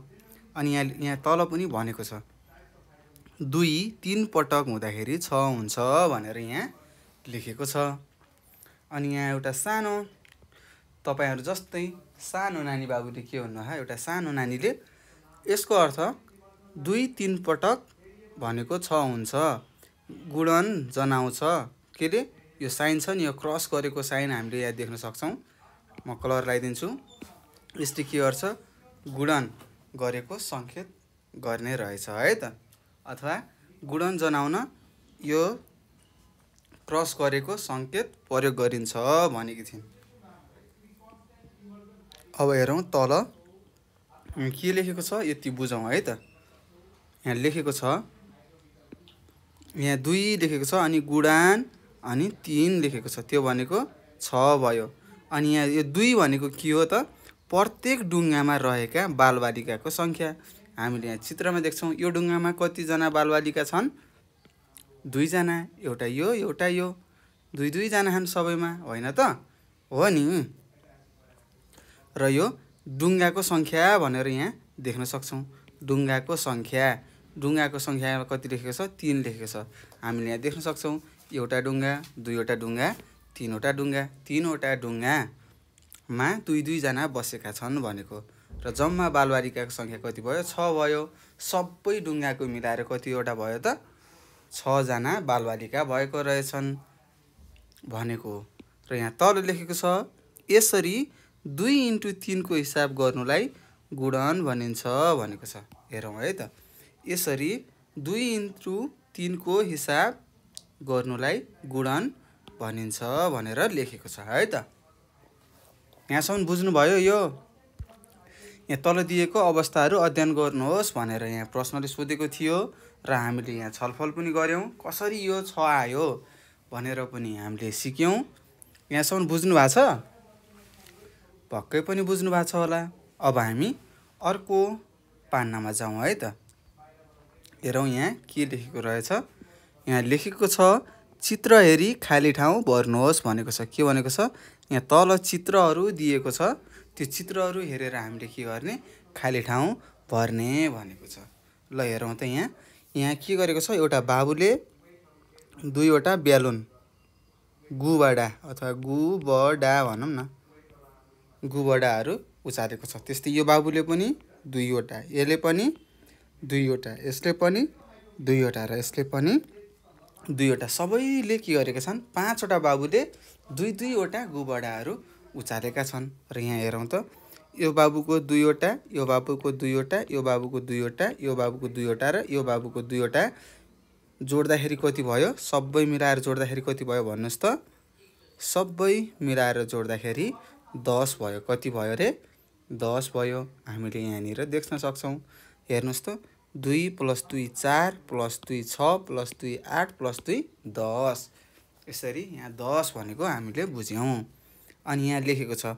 अनि यहाँ यहाँ तल पनि भनेको छ दुई तिन पटक हुँदाखेरि छ हुन्छ भनेर यहाँ लेखेको छ अनि यहाँ एउटा सानो तपाईँहरू जस्तै सानो नानी बाबुले के भन्नु भयो एउटा सानो नानीले यसको अर्थ दुई तिन पटक भनेको छ हुन्छ गुणन जनाउँछ के अरे यो साइन छ नि यो क्रस गरेको साइन हामीले यहाँ देख्न सक्छौँ म कलर लगाइदिन्छु यसले के गर्छ गुणन गरेको सङ्केत गर्ने रहेछ है त अथवा गुणन जनाउन यो क्रस गरेको सङ्केत प्रयोग गरिन्छ भनेकी थिइन् अब हेरौँ तल के लेखेको छ यति बुझौँ है त यहाँ लेखेको छ यहाँ दुई लेखेको छ अनि गुडान अनि तिन लेखेको छ त्यो भनेको छ भयो अनि यहाँ यो दुई भनेको के हो त प्रत्येक डुङ्गामा रहेका बालबालिकाको सङ्ख्या हामीले यहाँ चित्रमा देख्छौँ यो डुङ्गामा कतिजना बालबालिका छन् दुईजना एउटा यो एउटा यो दुई दुईजना छन् सबैमा होइन त हो नि र यो डुङ्गाको सङ्ख्या भनेर यहाँ देख्न सक्छौँ डुङ्गाको सङ्ख्या डुङ्गाको सङ्ख्या कति लेखेको छ तिन लेखेको छ हामीले यहाँ देख्न सक्छौँ एउटा डुङ्गा दुईवटा डुङ्गा तिनवटा डुङ्गा तिनवटा डुङ्गामा दुई दुईजना बसेका छन् भनेको र जम्मा बालबालिकाको सङ्ख्या कति भयो छ भयो सबै डुङ्गाको मिलाएर कतिवटा भयो त छजना बालबालिका भएको रहेछन् भनेको र यहाँ तल लेखेको छ यसरी दुई इन्टु तिनको हिसाब गर्नुलाई गुणन भनिन्छ भनेको छ हेरौँ है त यसरी दुई इन्टु तिनको हिसाब गर्नुलाई गुणन भनिन्छ भनेर लेखेको छ है त यहाँसम्म बुझ्नुभयो यो यहाँ तल दिएको अवस्थाहरू अध्ययन गर्नुहोस् भनेर यहाँ प्रश्नले सोधेको थियो र हामीले यहाँ छलफल पनि गऱ्यौँ कसरी यो छ आयो भनेर पनि हामीले सिक्यौँ यहाँसम्म बुझ्नु भएको छ भक्कै पनि बुझ्नु भएको छ होला अब हामी अर्को पान्नामा जाउँ है त हेरौँ यहाँ के लेखेको रहेछ यहाँ लेखेको छ चित्र हेरी खाली ठाउँ भर्नुहोस् भनेको छ के भनेको छ यहाँ तल चित्रहरू दिएको छ त्यो चित्रहरू हेरेर हामीले के गर्ने खाली ठाउँ भर्ने भनेको छ ल हेरौँ त यहाँ यहाँ के गरेको छ एउटा बाबुले दुईवटा ब्यालुन गुबाडा अथवा गुबडा भनौँ न गुबडाहरू उचारेको छ त्यस्तै यो बाबुले पनि दुईवटा यसले पनि दुईवटा यसले पनि दुईवटा र यसले पनि दुईवटा सबैले के गरेका छन् पाँचवटा बाबुले दुई दुईवटा गुबडाहरू उचारेका छन् र यहाँ हेरौँ त यो बाबुको दुईवटा यो बाबुको दुईवटा यो बाबुको दुईवटा यो बाबुको दुईवटा र यो बाबुको दुईवटा जोड्दाखेरि कति भयो सबै मिलाएर जोड्दाखेरि कति भयो भन्नुहोस् त सबै मिलाएर जोड्दाखेरि दस भयो कति भयो अरे दस भयो हामीले यहाँनिर देख्न सक्छौँ हेर्नुहोस् त दुई प्लस दुई चार प्लस दुई छ प्लस दुई आठ प्लस दुई दस यसरी यहाँ दस भनेको हामीले बुझ्यौँ अनि यहाँ लेखेको छ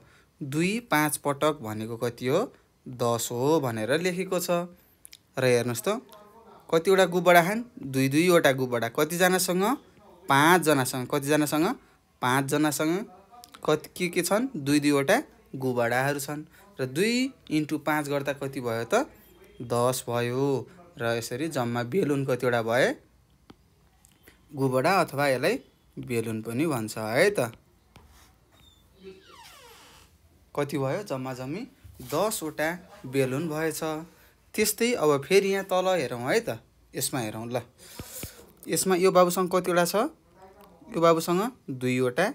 दुई पाँच पटक भनेको कति हो दस हो भनेर लेखेको छ र हेर्नुहोस् त कतिवटा गुबडा खान् दुई दुईवटा गुबडा कतिजनासँग पाँचजनासँग कतिजनासँग पाँचजनासँग कति के के छन् दुई दुईवटा गुबाडाहरू छन् र दुई इन्टु पाँच गर्दा कति भयो त दस भयो र यसरी जम्मा बेलुन कतिवटा भए गुबडा अथवा यसलाई बेलुन पनि भन्छ है त कति भयो जम्मा जम्मी दसवटा बेलुन भएछ त्यस्तै अब फेरि यहाँ तल हेरौँ है त यसमा हेरौँ ल यसमा यो बाबुसँग कतिवटा छ यो बाबुसँग दुईवटा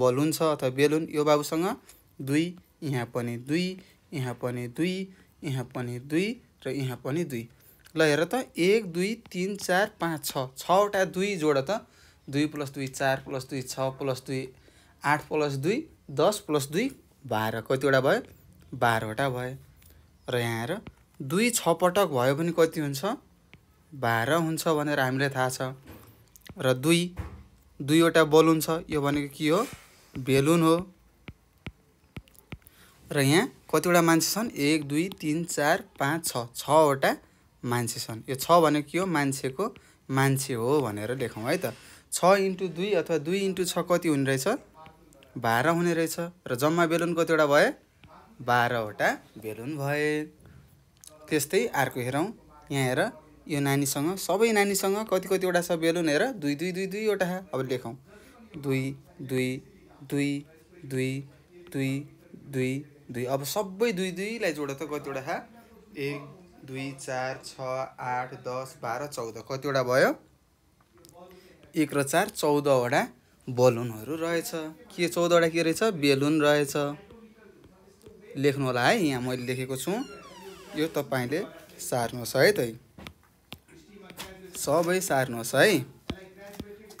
बलुन छ अथवा बेलुन यो बाबुसँग दुई यहाँ पनि दुई यहाँ पनि दुई यहाँ पनि दुई र यहाँ पनि दुई ल हेर त एक दुई तिन चार पाँच छ छवटा दुई जोड त दुई प्लस दुई चार प्लस दुई छ प्लस दुई आठ प्लस दुई दस प्लस दुई बाह्र कतिवटा भयो बाह्रवटा भयो र यहाँ आएर दुई छ पटक भयो भने कति हुन्छ बाह्र हुन्छ भनेर हामीलाई थाहा छ र दुई दुईवटा बलुन छ यो भनेको के हो बेलुन हो र यहाँ कतिवटा मान्छे छन् एक दुई तिन चार पाँच छ छवटा मान्छे छन् यो छ भनेको के हो मान्छेको मान्छे हो भनेर लेखौँ है त छ इन्टु दुई अथवा दुई इन्टु छ कति हुने रहेछ बाह्र हुने रहेछ र जम्मा बेलुन कतिवटा भए बाह्रवटा बेलुन भए त्यस्तै अर्को हेरौँ यहाँ हेर यो नानीसँग सबै नानीसँग कति कतिवटा छ बेलुन हेर दुई दुई दुई दुईवटा अब लेखौँ दुई दुई दुई दुई दुई दुई दुई अब सबै दुई दुईलाई जोड त कतिवटा खा एक दुई चार छ आठ दस बाह्र चौध कतिवटा भयो एक र चार चौधवटा बलुनहरू रहेछ के चौधवटा के रहेछ बेलुन रहेछ लेख्नु होला है यहाँ मैले लेखेको छु यो तपाईँले सार्नुहोस् है त सबै सार्नुहोस् है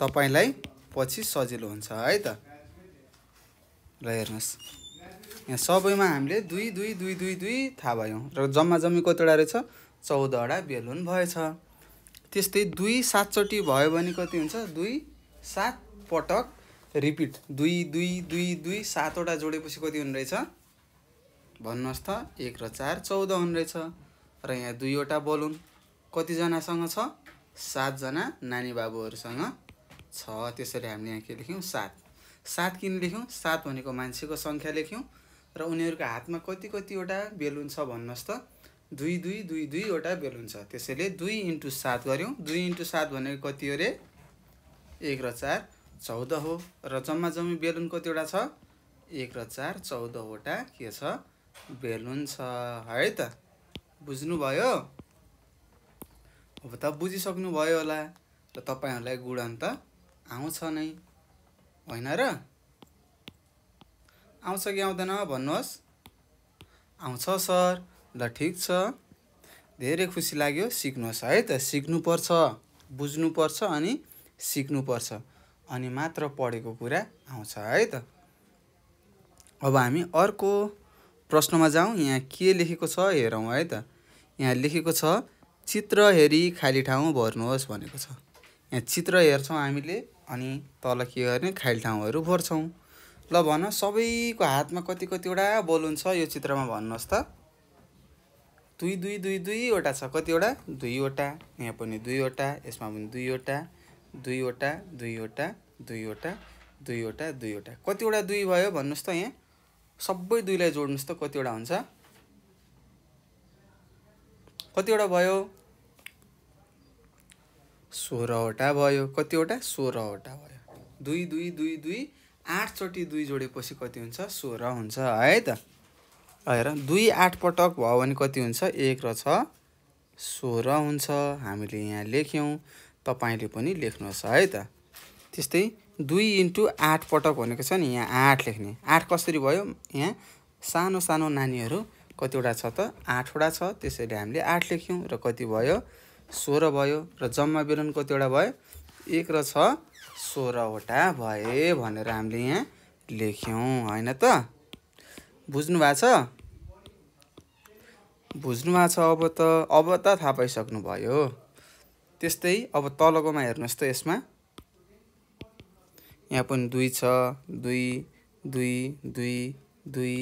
तपाईँलाई पछि सजिलो हुन्छ है त र हेर्नुहोस् यहाँ सबैमा हामीले दुई दुई दुई दुई दुई थाहा भयौँ र जम्मा जम्मी कतिवटा रहेछ चौधवटा बेलुन भएछ त्यस्तै दुई सातचोटि भयो भने कति हुन्छ दुई सात पटक रिपिट दुई दुई दुई दुई सातवटा जोडेपछि कति हुने रहेछ भन्नुहोस् त एक र चार चौध हुने रहेछ र यहाँ दुईवटा बलुन कतिजनासँग छ सातजना नानी बाबुहरूसँग छ त्यसरी हामीले यहाँ के लेख्यौँ सात सात किन लेख्यौँ सात भनेको मान्छेको सङ्ख्या लेख्यौँ र उनीहरूको हातमा कति कतिवटा बेलुन छ भन्नुहोस् त दुई दुई दुई दुईवटा बेलुन छ त्यसैले दुई इन्टु सात गऱ्यौँ दुई इन्टु सात भनेको कति हो रे एक र चार चौध हो र जम्मा जम्मी बेलुन कतिवटा छ एक र चार चौधवटा के छ बेलुन छ है त बुझ्नुभयो अब त बुझिसक्नुभयो होला र तपाईँहरूलाई गुणन त आउँछ नै होइन र आउँछ कि आउँदैन भन्नुहोस् आउँछ सर ल ठिक छ धेरै खुसी लाग्यो सिक्नुहोस् है त सिक्नुपर्छ बुझ्नुपर्छ अनि सिक्नुपर्छ अनि मात्र पढेको कुरा आउँछ है त अब हामी अर्को प्रश्नमा जाउँ यहाँ के लेखेको छ हेरौँ है त यहाँ लेखेको छ चित्र हेरी खाली ठाउँ भर्नुहोस् भनेको छ यहाँ चित्र हेर्छौँ हामीले अनि तल के गर्ने खाली ठाउँहरू भर्छौँ ल भन सबैको हातमा कति कतिवटा बलुन छ यो चित्रमा भन्नुहोस् त दुई दुई दुई दुईवटा छ कतिवटा दुईवटा यहाँ पनि दुईवटा यसमा पनि दुईवटा दुईवटा दुईवटा दुईवटा दुईवटा दुईवटा कतिवटा दुई भयो भन्नुहोस् त यहाँ सबै दुईलाई जोड्नुहोस् त कतिवटा हुन्छ कतिवटा भयो सोह्रवटा भयो कतिवटा सोह्रवटा भयो दुई दुई दुई दुई आठचोटि दुई जोडेपछि कति हुन्छ सोह्र हुन्छ है त हेर दुई आठ पटक भयो भने कति हुन्छ एक र छ सोह्र हुन्छ हामीले यहाँ लेख्यौँ तपाईँले पनि लेख्नुहोस् है त त्यस्तै दुई इन्टु आठ पटक भनेको छ नि यहाँ आठ लेख्ने आठ कसरी भयो यहाँ सानो सानो नानीहरू कतिवटा छ त आठवटा छ त्यसैले हामीले आठ लेख्यौँ र कति भयो सोह्र भयो र जम्मा विवरण कतिवटा भयो एक र छ सोह्रवटा भए भनेर हामीले यहाँ लेख्यौँ होइन त बुझ्नु भएको छ बुझ्नु भएको छ अब त अब त थाहा पाइसक्नु भयो त्यस्तै अब तलकोमा हेर्नुहोस् त यसमा यहाँ पनि दुई छ दुई दुई दुई दुई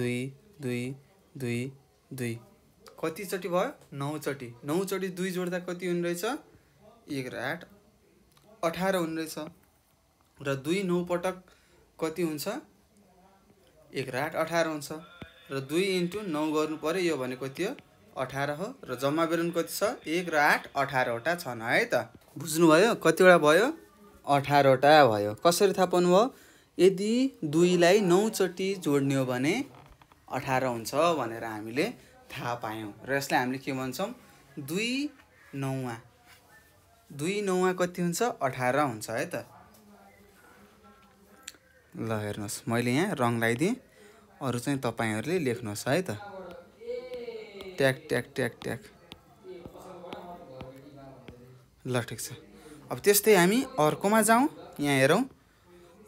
दुई दुई दुई दुई कतिचोटि भयो नौचोटि नौचोटि दुई जोड्दा कति हुने रहेछ एक र आठ अठार हुने रहेछ र दुई नौ पटक कति हुन्छ एक र आठ अठार हुन्छ र दुई इन्टु नौ गर्नु पऱ्यो यो भनेको त्यो अठार हो र जम्मा बेलुन कति छ एक र आठ अठारवटा छन् है त बुझ्नुभयो कतिवटा भयो अठारवटा भयो कसरी थाहा पाउनुभयो यदि दुईलाई नौचोटि जोड्ने हो भने अठार हुन्छ भनेर हामीले थाहा पायौँ र यसलाई हामीले के भन्छौँ दुई नौवा दुई नौवा कति हुन्छ अठार हुन्छ है त ल हेर्नुहोस् मैले यहाँ रङ लगाइदिएँ अरू चाहिँ तपाईँहरूले लेख्नुहोस् है त ट्याक ट्याक ट्याक ट्याक ल ठिक छ अब त्यस्तै हामी अर्कोमा जाउँ यहाँ हेरौँ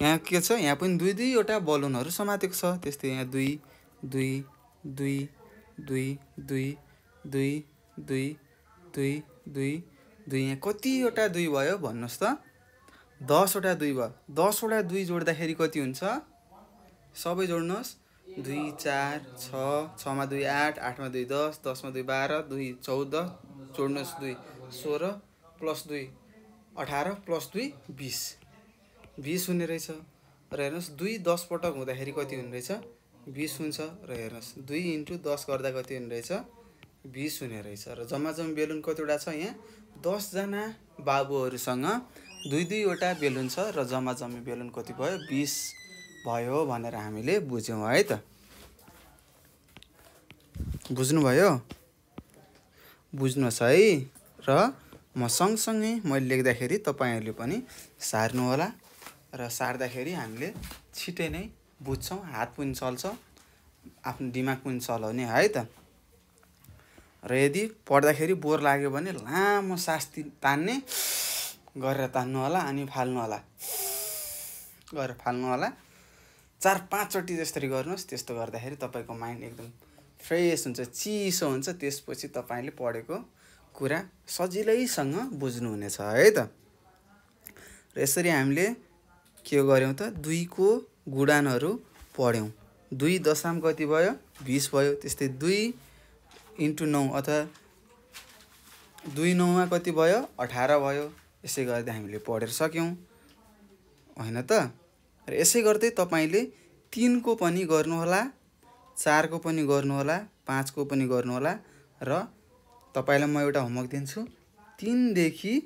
यहाँ के छ यहाँ पनि दुई दुईवटा बलुनहरू समातेको छ त्यस्तै यहाँ दुई दुई दुई दुई दुई दुई दुई दुई दुई दुई यहाँ कतिवटा दुई भयो भन्नुहोस् त दसवटा दुई भयो दसवटा दुई जोड्दाखेरि कति हुन्छ सबै जोड्नुहोस् दुई चार छ छमा दुई आठ आठमा दुई दस दसमा दुई बाह्र दुई चौध जोड्नुहोस् दुई सोह्र प्लस दुई अठार प्लस दुई बिस बिस हुने रहेछ र हेर्नुहोस् दुई दसपटक हुँदाखेरि कति हुने रहेछ बिस हुन्छ र हेर्नुहोस् दुई इन्टु दस गर्दा कति हुने रहेछ बिस हुने रहेछ र जम्मा जम्मा बेलुन कतिवटा छ यहाँ दसजना बाबुहरूसँग दुई दुईवटा बेलुन छ र जम्मा जम्मी बेलुन कति भयो बिस भयो भनेर हामीले बुझ्यौँ है त बुझ्नुभयो बुझ्नुहोस् है र म सँगसँगै मैले लेख्दाखेरि तपाईँहरूले पनि सार्नुहोला र सार्दाखेरि हामीले छिटै नै बुझ्छौँ हात पनि चल्छ आफ्नो दिमाग पनि चलाउने है त र यदि पढ्दाखेरि बोर लाग्यो भने लामो सास तान्ने गरेर तान्नु होला अनि फाल्नु होला गरेर फाल्नु होला चार पाँचचोटि जसरी गर्नुहोस् त्यस्तो गर्दाखेरि तपाईँको माइन्ड एकदम फ्रेस हुन्छ चिसो हुन्छ त्यसपछि तपाईँले पढेको कुरा सजिलैसँग बुझ्नुहुनेछ है त र यसरी हामीले के गऱ्यौँ त दुईको गुडानहरू पढ्यौँ दुई दशाम कति भयो बिस भयो त्यस्तै दुई इन्टु नौ अथवा दुई नौमा कति भयो अठार भयो यसै गर्दै हामीले पढेर सक्यौँ होइन त र यसै गर्दै तपाईँले तिनको पनि गर्नुहोला चारको पनि गर्नुहोला पाँचको पनि गर्नुहोला र तपाईँलाई म एउटा होमवर्क दिन्छु तिनदेखि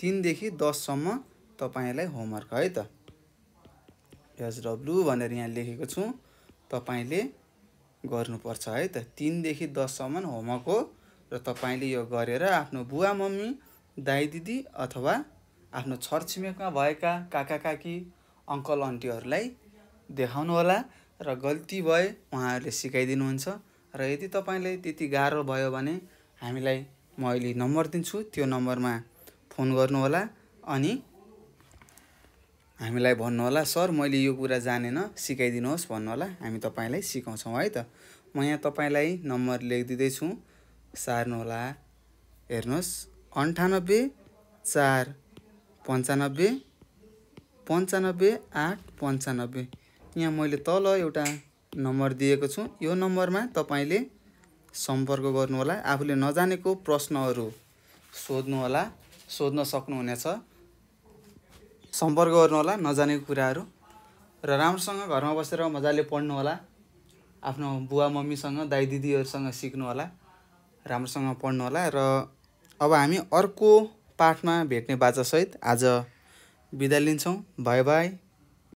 तिनदेखि दससम्म तपाईँलाई होमवर्क है त एचडब्लु भनेर यहाँ लेखेको छु तपाईँले गर्नुपर्छ है त तिनदेखि दससम्म होमवर्क हो र तपाईँले यो गरेर आफ्नो बुवा मम्मी दाई दिदी अथवा आफ्नो छरछिमेकमा भएका काका काकी अङ्कल आन्टीहरूलाई देखाउनुहोला र गल्ती भए उहाँहरूले सिकाइदिनुहुन्छ र यदि तपाईँलाई त्यति गाह्रो भयो भने हामीलाई म अहिले नम्बर दिन्छु त्यो नम्बरमा फोन गर्नुहोला अनि हामीलाई भन्नुहोला सर मैले यो कुरा जानेन सिकाइदिनुहोस् भन्नुहोला हामी तपाईँलाई सिकाउँछौँ है त म यहाँ तपाईँलाई नम्बर लेखिदिँदैछु सार्नुहोला हेर्नुहोस् अन्ठानब्बे चार पन्चानब्बे पन्चानब्बे आठ पन्चानब्बे यहाँ मैले तल एउटा नम्बर दिएको छु यो नम्बरमा तपाईँले सम्पर्क गर्नुहोला आफूले नजानेको प्रश्नहरू सोध्नुहोला सोध्न सक्नुहुनेछ सम्पर्क गर्नुहोला नजानेको कुराहरू र राम्रोसँग घरमा बसेर मजाले होला आफ्नो बुवा मम्मीसँग दाई दिदीहरूसँग सिक्नुहोला राम्रोसँग होला र अब हामी अर्को पाठमा भेट्ने बाचासहित आज बिदा लिन्छौँ बाई बाई